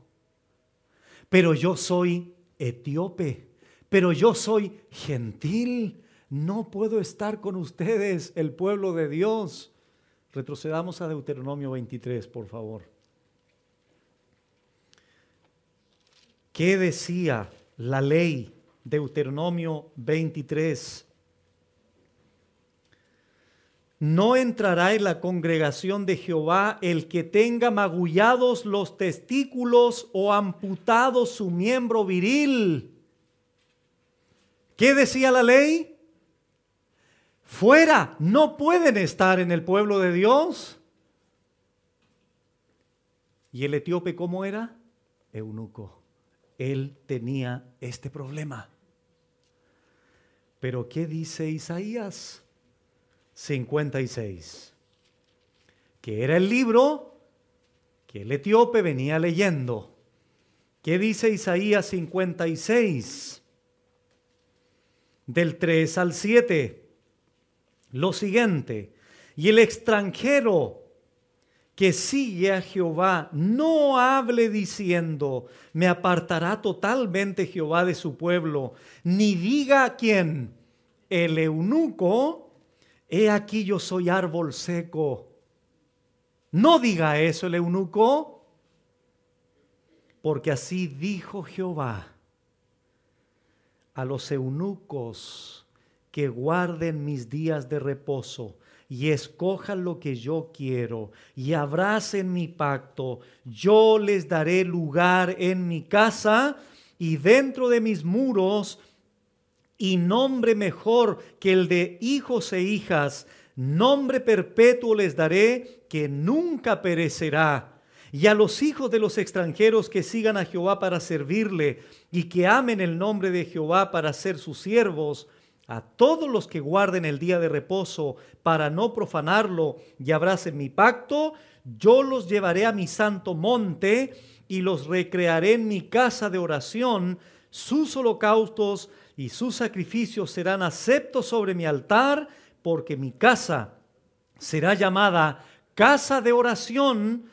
[SPEAKER 1] pero yo soy etíope, pero yo soy gentil, no puedo estar con ustedes, el pueblo de Dios. Retrocedamos a Deuteronomio 23, por favor. ¿Qué decía la ley, Deuteronomio 23. No entrará en la congregación de Jehová el que tenga magullados los testículos o amputado su miembro viril. ¿Qué decía la ley? Fuera, no pueden estar en el pueblo de Dios. ¿Y el etíope cómo era? Eunuco él tenía este problema. Pero ¿qué dice Isaías 56? Que era el libro que el etíope venía leyendo. ¿Qué dice Isaías 56? Del 3 al 7. Lo siguiente. Y el extranjero que sigue a Jehová, no hable diciendo, me apartará totalmente Jehová de su pueblo, ni diga a quién, el eunuco, he aquí yo soy árbol seco. No diga eso el eunuco, porque así dijo Jehová a los eunucos que guarden mis días de reposo y escojan lo que yo quiero y abracen mi pacto, yo les daré lugar en mi casa y dentro de mis muros y nombre mejor que el de hijos e hijas, nombre perpetuo les daré que nunca perecerá. Y a los hijos de los extranjeros que sigan a Jehová para servirle y que amen el nombre de Jehová para ser sus siervos, a todos los que guarden el día de reposo para no profanarlo y abracen mi pacto, yo los llevaré a mi santo monte y los recrearé en mi casa de oración. Sus holocaustos y sus sacrificios serán aceptos sobre mi altar, porque mi casa será llamada casa de oración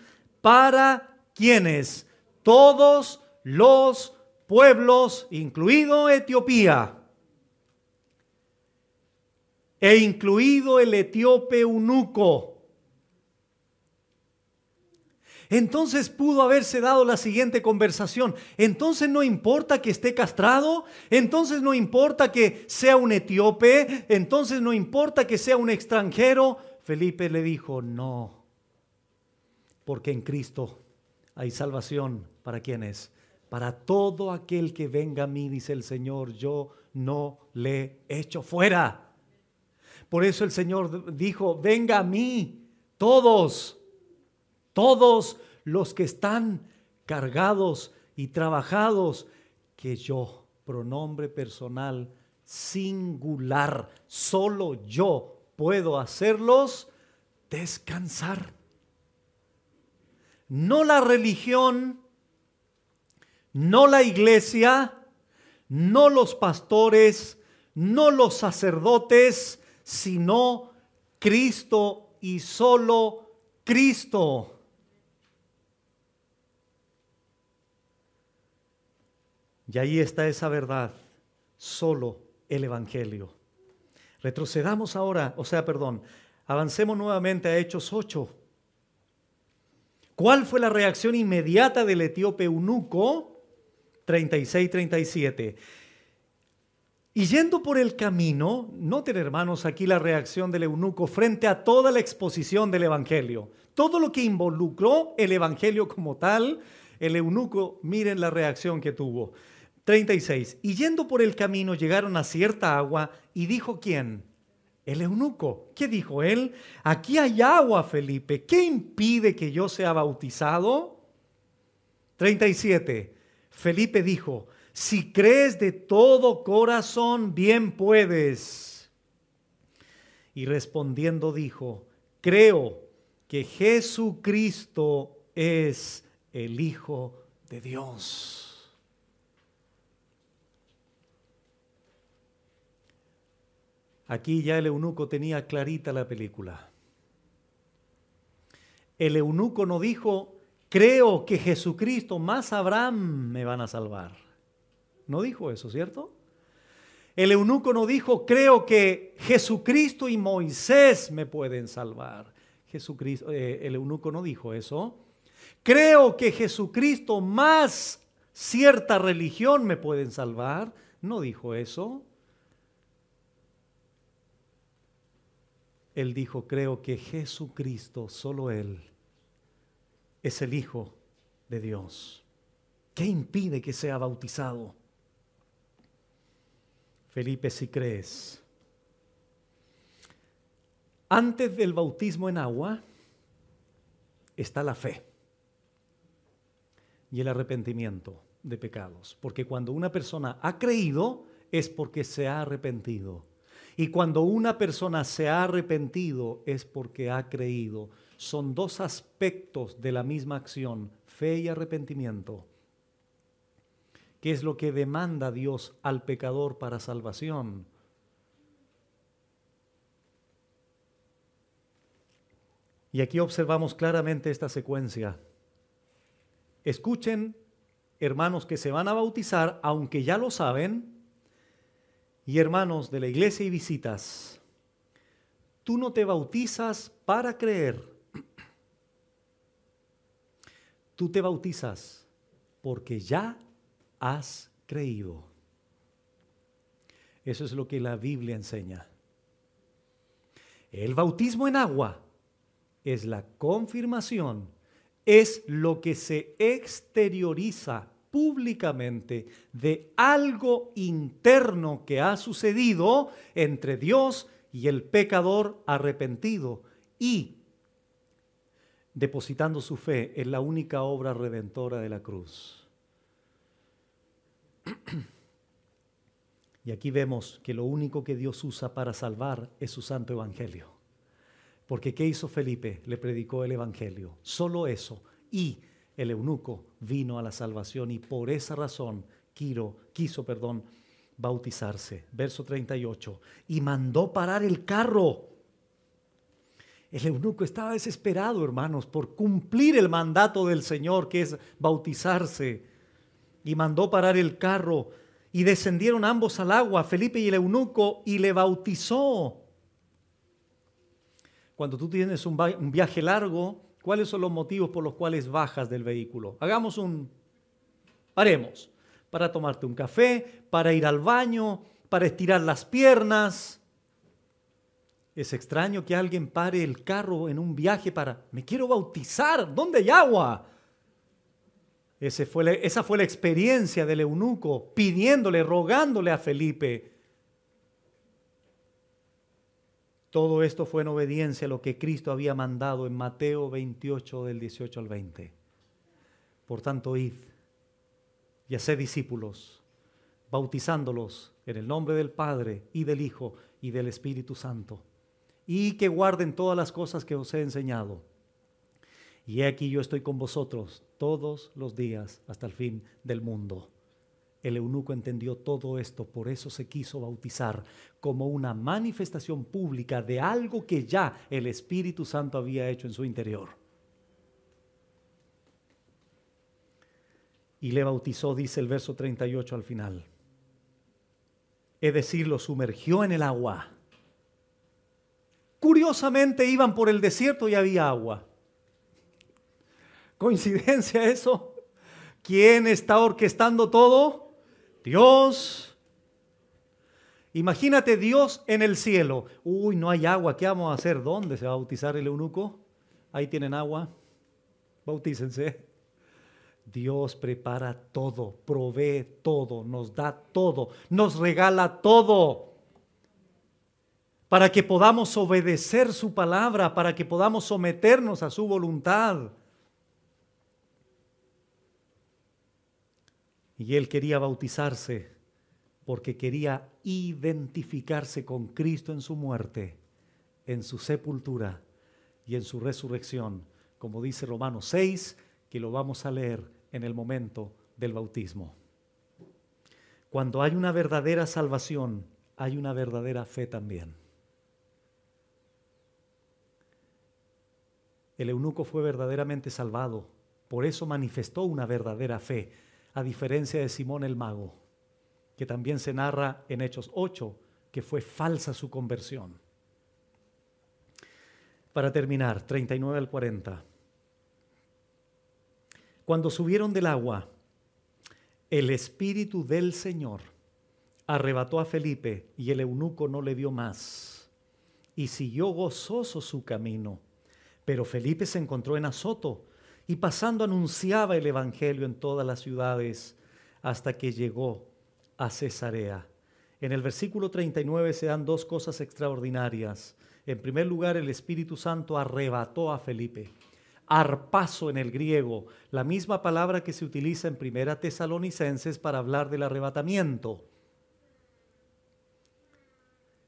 [SPEAKER 1] para quienes todos los pueblos, incluido Etiopía e incluido el etíope eunuco. Entonces pudo haberse dado la siguiente conversación. Entonces no importa que esté castrado, entonces no importa que sea un etíope, entonces no importa que sea un extranjero. Felipe le dijo, no, porque en Cristo hay salvación. ¿Para quienes, Para todo aquel que venga a mí, dice el Señor, yo no le echo fuera. Por eso el Señor dijo, venga a mí todos, todos los que están cargados y trabajados, que yo, pronombre personal singular, solo yo puedo hacerlos descansar. No la religión, no la iglesia, no los pastores, no los sacerdotes, sino Cristo y solo Cristo. Y ahí está esa verdad, solo el Evangelio. Retrocedamos ahora, o sea, perdón, avancemos nuevamente a Hechos 8. ¿Cuál fue la reacción inmediata del etíope eunuco? 36-37. Y yendo por el camino, noten hermanos aquí la reacción del eunuco frente a toda la exposición del Evangelio. Todo lo que involucró el Evangelio como tal, el eunuco, miren la reacción que tuvo. 36. Y yendo por el camino llegaron a cierta agua y dijo quién? El eunuco. ¿Qué dijo él? Aquí hay agua, Felipe. ¿Qué impide que yo sea bautizado? 37. Felipe dijo, si crees de todo corazón, bien puedes. Y respondiendo dijo, creo que Jesucristo es el Hijo de Dios. Aquí ya el eunuco tenía clarita la película. El eunuco no dijo, creo que Jesucristo más Abraham me van a salvar. No dijo eso, ¿cierto? El eunuco no dijo, creo que Jesucristo y Moisés me pueden salvar. Jesucristo, eh, el eunuco no dijo eso. Creo que Jesucristo más cierta religión me pueden salvar. No dijo eso. Él dijo, creo que Jesucristo, solo Él, es el Hijo de Dios. ¿Qué impide que sea bautizado? Felipe, si crees. Antes del bautismo en agua está la fe y el arrepentimiento de pecados, porque cuando una persona ha creído es porque se ha arrepentido. Y cuando una persona se ha arrepentido es porque ha creído. Son dos aspectos de la misma acción, fe y arrepentimiento. ¿Qué es lo que demanda Dios al pecador para salvación. Y aquí observamos claramente esta secuencia. Escuchen, hermanos que se van a bautizar, aunque ya lo saben, y hermanos de la iglesia y visitas, tú no te bautizas para creer, tú te bautizas porque ya has creído. Eso es lo que la Biblia enseña. El bautismo en agua es la confirmación, es lo que se exterioriza públicamente de algo interno que ha sucedido entre Dios y el pecador arrepentido y depositando su fe en la única obra redentora de la cruz. Y aquí vemos que lo único que Dios usa para salvar es su santo evangelio. Porque ¿qué hizo Felipe? Le predicó el evangelio. Solo eso. Y el eunuco vino a la salvación y por esa razón quiso perdón, bautizarse. Verso 38. Y mandó parar el carro. El eunuco estaba desesperado, hermanos, por cumplir el mandato del Señor, que es bautizarse y mandó parar el carro y descendieron ambos al agua, Felipe y el eunuco, y le bautizó. Cuando tú tienes un, viaje largo, ¿cuáles son los motivos por los cuales bajas del vehículo? Hagamos un... Haremos. Para tomarte un café, para ir al baño, para estirar las piernas. Es extraño que alguien pare el carro en un viaje para, me quiero bautizar, ¿dónde hay agua? fue esa fue la experiencia del eunuco, pidiéndole, rogándole a Felipe. Todo esto fue en obediencia a lo que Cristo había mandado en Mateo 28 del 18 al 20. Por tanto, id y haced discípulos, bautizándolos en el nombre del Padre y del Hijo y del Espíritu Santo, y que guarden todas las cosas que os he enseñado y aquí yo estoy con vosotros todos los días hasta el fin del mundo. El eunuco entendió todo esto, por eso se quiso bautizar como una manifestación pública de algo que ya el Espíritu Santo había hecho en su interior. Y le bautizó, dice el verso 38 al final. Es decir, lo sumergió en el agua. Curiosamente iban por el desierto y había agua. ¿Coincidencia eso? ¿Quién está orquestando todo? Dios. Imagínate Dios en el cielo. Uy, no hay agua. ¿Qué vamos a hacer? ¿Dónde se va a bautizar el eunuco? Ahí tienen agua. Bautícense. Dios prepara todo, provee todo, nos da todo, nos regala todo para que podamos obedecer su palabra, para que podamos someternos a su voluntad. Y él quería bautizarse porque quería identificarse con Cristo en su muerte, en su sepultura y en su resurrección, como dice Romanos 6, que lo vamos a leer en el momento del bautismo. Cuando hay una verdadera salvación, hay una verdadera fe también. El eunuco fue verdaderamente salvado, por eso manifestó una verdadera fe a diferencia de Simón el mago, que también se narra en Hechos 8, que fue falsa su conversión. Para terminar, 39 al 40. Cuando subieron del agua, el Espíritu del Señor arrebató a Felipe y el eunuco no le dio más. Y siguió gozoso su camino. Pero Felipe se encontró en Azoto y pasando anunciaba el Evangelio en todas las ciudades hasta que llegó a Cesarea. En el versículo 39 se dan dos cosas extraordinarias. En primer lugar, el Espíritu Santo arrebató a Felipe. Arpaso en el griego, la misma palabra que se utiliza en Primera Tesalonicenses para hablar del arrebatamiento.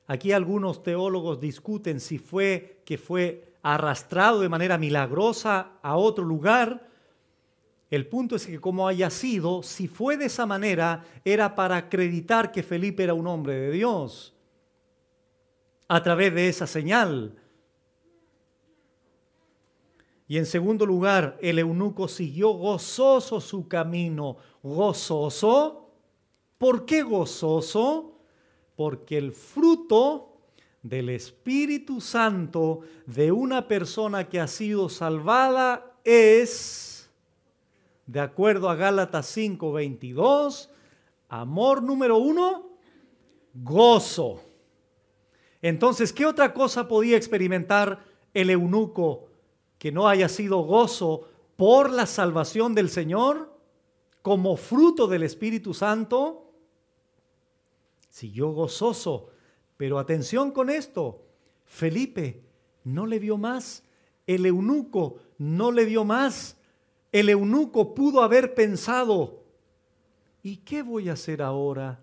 [SPEAKER 1] Aquí algunos teólogos discuten si fue que fue arrastrado de manera milagrosa a otro lugar. El punto es que como haya sido, si fue de esa manera, era para acreditar que Felipe era un hombre de Dios a través de esa señal. Y en segundo lugar, el eunuco siguió gozoso su camino. ¿Gozoso? ¿Por qué gozoso? Porque el fruto del Espíritu Santo de una persona que ha sido salvada es, de acuerdo a Gálatas 5, 22, amor número uno, gozo. Entonces, ¿qué otra cosa podía experimentar el eunuco que no haya sido gozo por la salvación del Señor como fruto del Espíritu Santo? Si yo gozoso pero atención con esto, Felipe no le vio más, el eunuco no le vio más, el eunuco pudo haber pensado, ¿y qué voy a hacer ahora?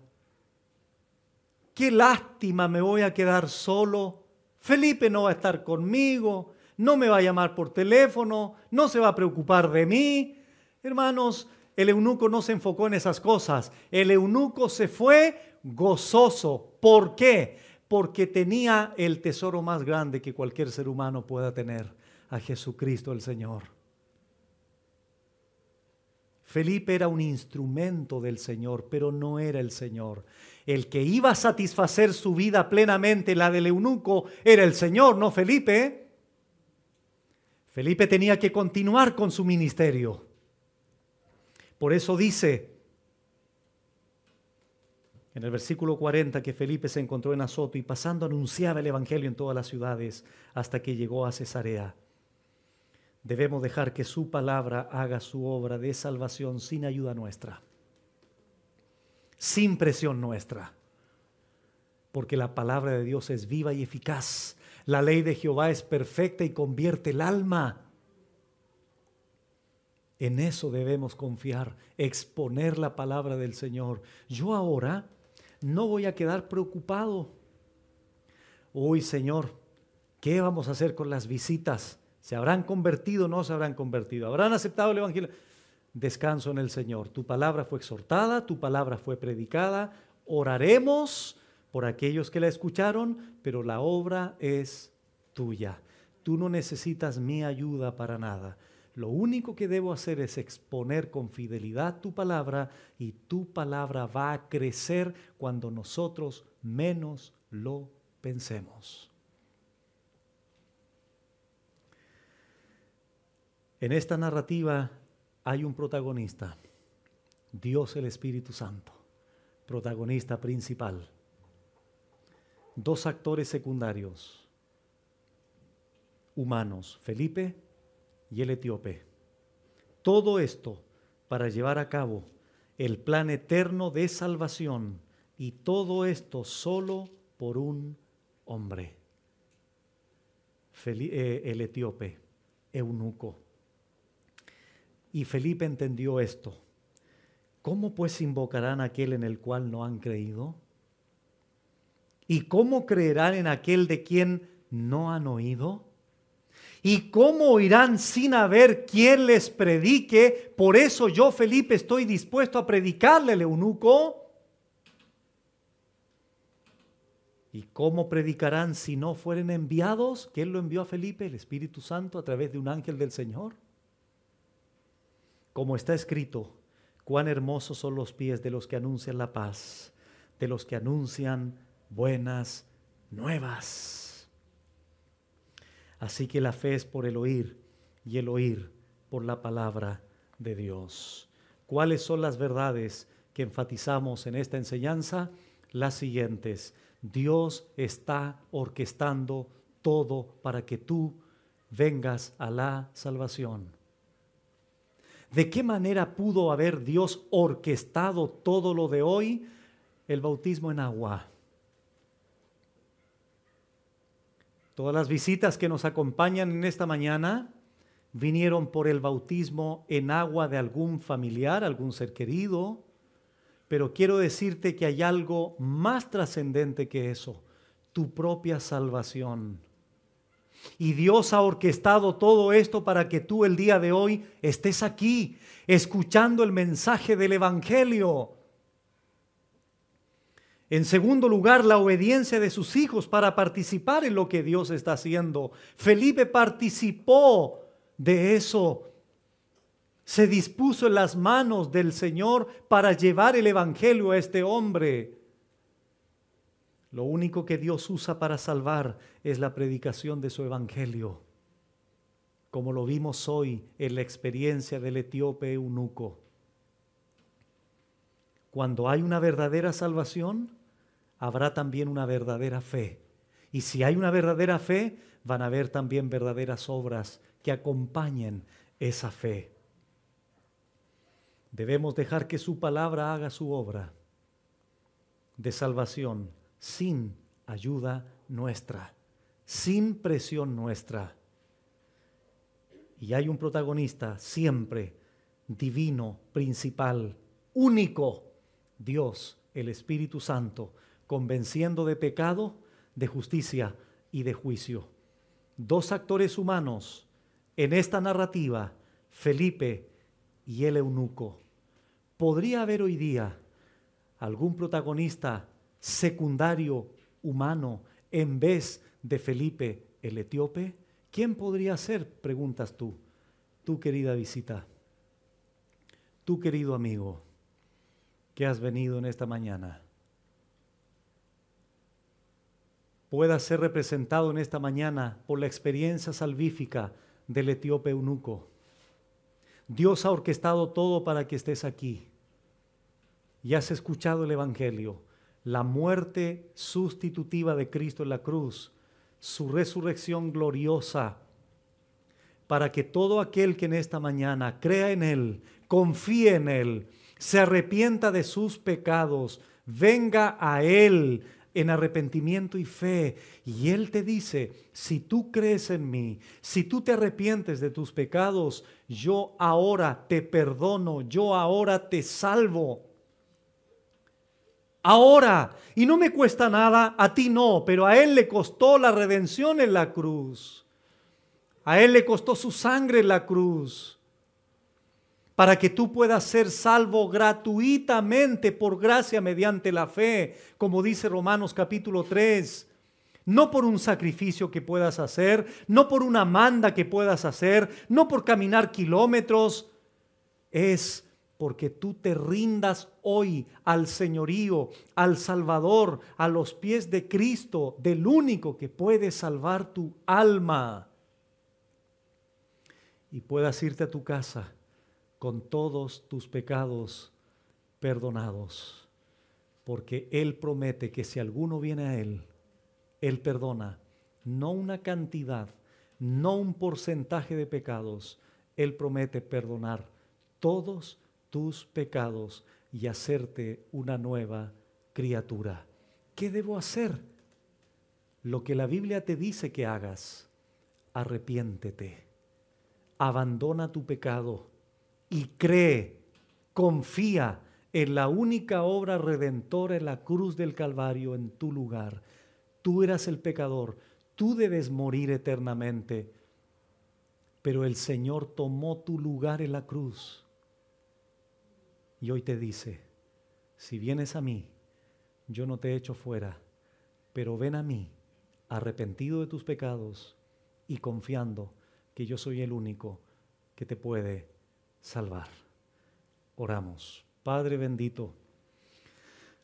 [SPEAKER 1] Qué lástima, me voy a quedar solo, Felipe no va a estar conmigo, no me va a llamar por teléfono, no se va a preocupar de mí. Hermanos, el eunuco no se enfocó en esas cosas. El eunuco se fue gozoso. ¿Por qué? porque tenía el tesoro más grande que cualquier ser humano pueda tener, a Jesucristo el Señor. Felipe era un instrumento del Señor, pero no era el Señor. El que iba a satisfacer su vida plenamente, la del eunuco, era el Señor, no Felipe. ¿eh? Felipe tenía que continuar con su ministerio. Por eso dice, en el versículo 40 que Felipe se encontró en Azoto y pasando anunciaba el Evangelio en todas las ciudades hasta que llegó a Cesarea. Debemos dejar que su palabra haga su obra de salvación sin ayuda nuestra, sin presión nuestra, porque la palabra de Dios es viva y eficaz. La ley de Jehová es perfecta y convierte el alma. En eso debemos confiar, exponer la palabra del Señor. Yo ahora no voy a quedar preocupado. Hoy, Señor, ¿qué vamos a hacer con las visitas? ¿Se habrán convertido o no se habrán convertido? ¿Habrán aceptado el Evangelio? Descanso en el Señor. Tu palabra fue exhortada, tu palabra fue predicada. Oraremos por aquellos que la escucharon, pero la obra es tuya. Tú no necesitas mi ayuda para nada. Lo único que debo hacer es exponer con fidelidad tu palabra y tu palabra va a crecer cuando nosotros menos lo pensemos. En esta narrativa hay un protagonista, Dios el Espíritu Santo, protagonista principal. Dos actores secundarios, humanos, Felipe y el etíope. Todo esto para llevar a cabo el plan eterno de salvación y todo esto solo por un hombre. Eh, el etíope, eunuco. Y Felipe entendió esto. ¿Cómo pues invocarán a aquel en el cual no han creído? ¿Y cómo creerán en aquel de quien no han oído? ¿Y cómo irán sin haber quien les predique? Por eso yo, Felipe, estoy dispuesto a predicarle al eunuco. ¿Y cómo predicarán si no fueren enviados? ¿Quién lo envió a Felipe? El Espíritu Santo a través de un ángel del Señor. Como está escrito, cuán hermosos son los pies de los que anuncian la paz, de los que anuncian buenas nuevas. Así que la fe es por el oír y el oír por la palabra de Dios. ¿Cuáles son las verdades que enfatizamos en esta enseñanza? Las siguientes. Dios está orquestando todo para que tú vengas a la salvación. ¿De qué manera pudo haber Dios orquestado todo lo de hoy? El bautismo en agua. Todas las visitas que nos acompañan en esta mañana vinieron por el bautismo en agua de algún familiar, algún ser querido, pero quiero decirte que hay algo más trascendente que eso, tu propia salvación. Y Dios ha orquestado todo esto para que tú el día de hoy estés aquí, escuchando el mensaje del Evangelio en segundo lugar, la obediencia de sus hijos para participar en lo que Dios está haciendo. Felipe participó de eso. Se dispuso en las manos del Señor para llevar el Evangelio a este hombre. Lo único que Dios usa para salvar es la predicación de su Evangelio, como lo vimos hoy en la experiencia del etíope eunuco. Cuando hay una verdadera salvación, habrá también una verdadera fe. Y si hay una verdadera fe, van a haber también verdaderas obras que acompañen esa fe. Debemos dejar que su palabra haga su obra de salvación sin ayuda nuestra, sin presión nuestra. Y hay un protagonista siempre divino, principal, único, Dios, el Espíritu Santo, convenciendo de pecado, de justicia y de juicio. Dos actores humanos en esta narrativa, Felipe y el eunuco. ¿Podría haber hoy día algún protagonista secundario humano en vez de Felipe el etíope? ¿Quién podría ser? Preguntas tú. tu querida visita. Tú querido amigo que has venido en esta mañana pueda ser representado en esta mañana por la experiencia salvífica del etíope eunuco. Dios ha orquestado todo para que estés aquí y has escuchado el Evangelio, la muerte sustitutiva de Cristo en la cruz, su resurrección gloriosa, para que todo aquel que en esta mañana crea en Él, confíe en Él, se arrepienta de sus pecados, venga a Él en arrepentimiento y fe. Y Él te dice, si tú crees en mí, si tú te arrepientes de tus pecados, yo ahora te perdono, yo ahora te salvo. Ahora, y no me cuesta nada, a ti no, pero a Él le costó la redención en la cruz. A Él le costó su sangre en la cruz para que tú puedas ser salvo gratuitamente por gracia mediante la fe, como dice Romanos capítulo 3. No por un sacrificio que puedas hacer, no por una manda que puedas hacer, no por caminar kilómetros, es porque tú te rindas hoy al señorío, al Salvador, a los pies de Cristo, del único que puede salvar tu alma. Y puedas irte a tu casa con todos tus pecados perdonados, porque Él promete que si alguno viene a Él, Él perdona, no una cantidad, no un porcentaje de pecados, Él promete perdonar todos tus pecados y hacerte una nueva criatura. ¿Qué debo hacer? Lo que la Biblia te dice que hagas, arrepiéntete, abandona tu pecado y cree, confía en la única obra redentora en la cruz del Calvario en tu lugar. Tú eras el pecador, tú debes morir eternamente, pero el Señor tomó tu lugar en la cruz. Y hoy te dice, si vienes a mí, yo no te echo fuera, pero ven a mí, arrepentido de tus pecados y confiando que yo soy el único que te puede salvar. Oramos. Padre bendito,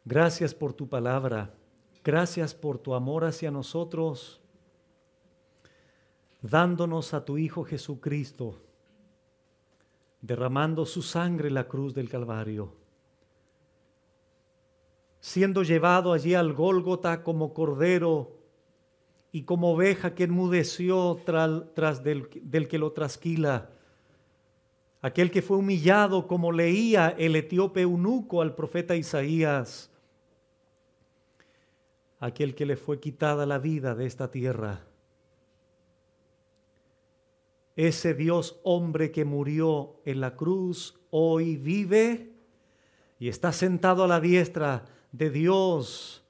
[SPEAKER 1] gracias por tu palabra, gracias por tu amor hacia nosotros, dándonos a tu Hijo Jesucristo, derramando su sangre en la cruz del Calvario, siendo llevado allí al Gólgota como cordero y como oveja que enmudeció tras, del, del que lo trasquila aquel que fue humillado como leía el etíope eunuco al profeta Isaías, aquel que le fue quitada la vida de esta tierra, ese Dios hombre que murió en la cruz, hoy vive y está sentado a la diestra de Dios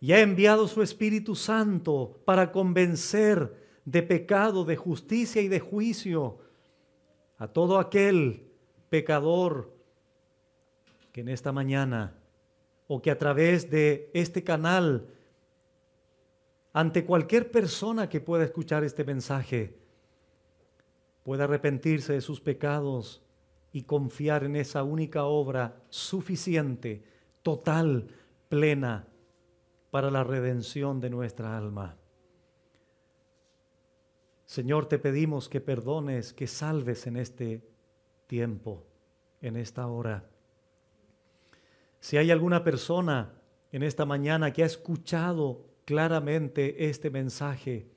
[SPEAKER 1] y ha enviado su Espíritu Santo para convencer de pecado, de justicia y de juicio a todo aquel pecador que en esta mañana o que a través de este canal, ante cualquier persona que pueda escuchar este mensaje, pueda arrepentirse de sus pecados y confiar en esa única obra suficiente, total, plena, para la redención de nuestra alma. Señor, te pedimos que perdones, que salves en este tiempo, en esta hora. Si hay alguna persona en esta mañana que ha escuchado claramente este mensaje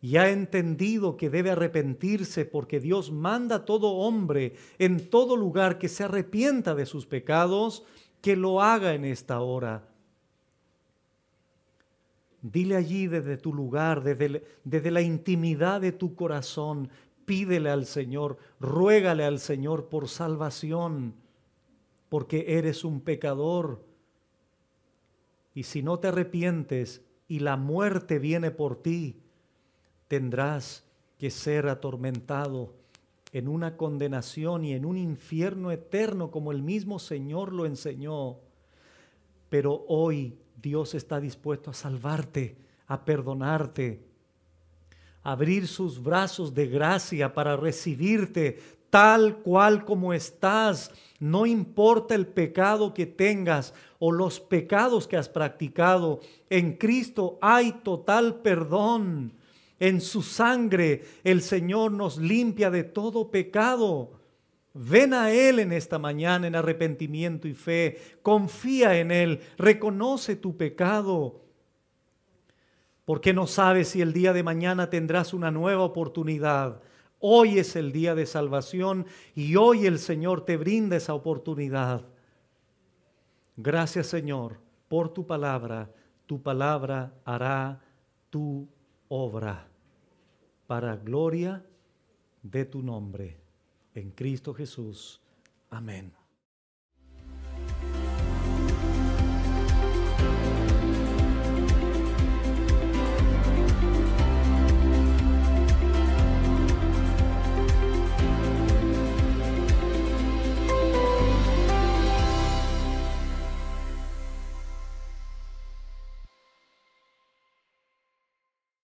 [SPEAKER 1] y ha entendido que debe arrepentirse porque Dios manda a todo hombre en todo lugar que se arrepienta de sus pecados, que lo haga en esta hora. Dile allí desde tu lugar, desde, desde la intimidad de tu corazón, pídele al Señor, ruégale al Señor por salvación, porque eres un pecador. Y si no te arrepientes y la muerte viene por ti, tendrás que ser atormentado en una condenación y en un infierno eterno como el mismo Señor lo enseñó. Pero hoy Dios está dispuesto a salvarte, a perdonarte, a abrir sus brazos de gracia para recibirte tal cual como estás. No importa el pecado que tengas o los pecados que has practicado, en Cristo hay total perdón. En su sangre el Señor nos limpia de todo pecado. Ven a Él en esta mañana en arrepentimiento y fe. Confía en Él. Reconoce tu pecado. Porque no sabes si el día de mañana tendrás una nueva oportunidad. Hoy es el día de salvación y hoy el Señor te brinda esa oportunidad. Gracias Señor por tu palabra. Tu palabra hará tu obra para gloria de tu nombre en Cristo Jesús. Amén.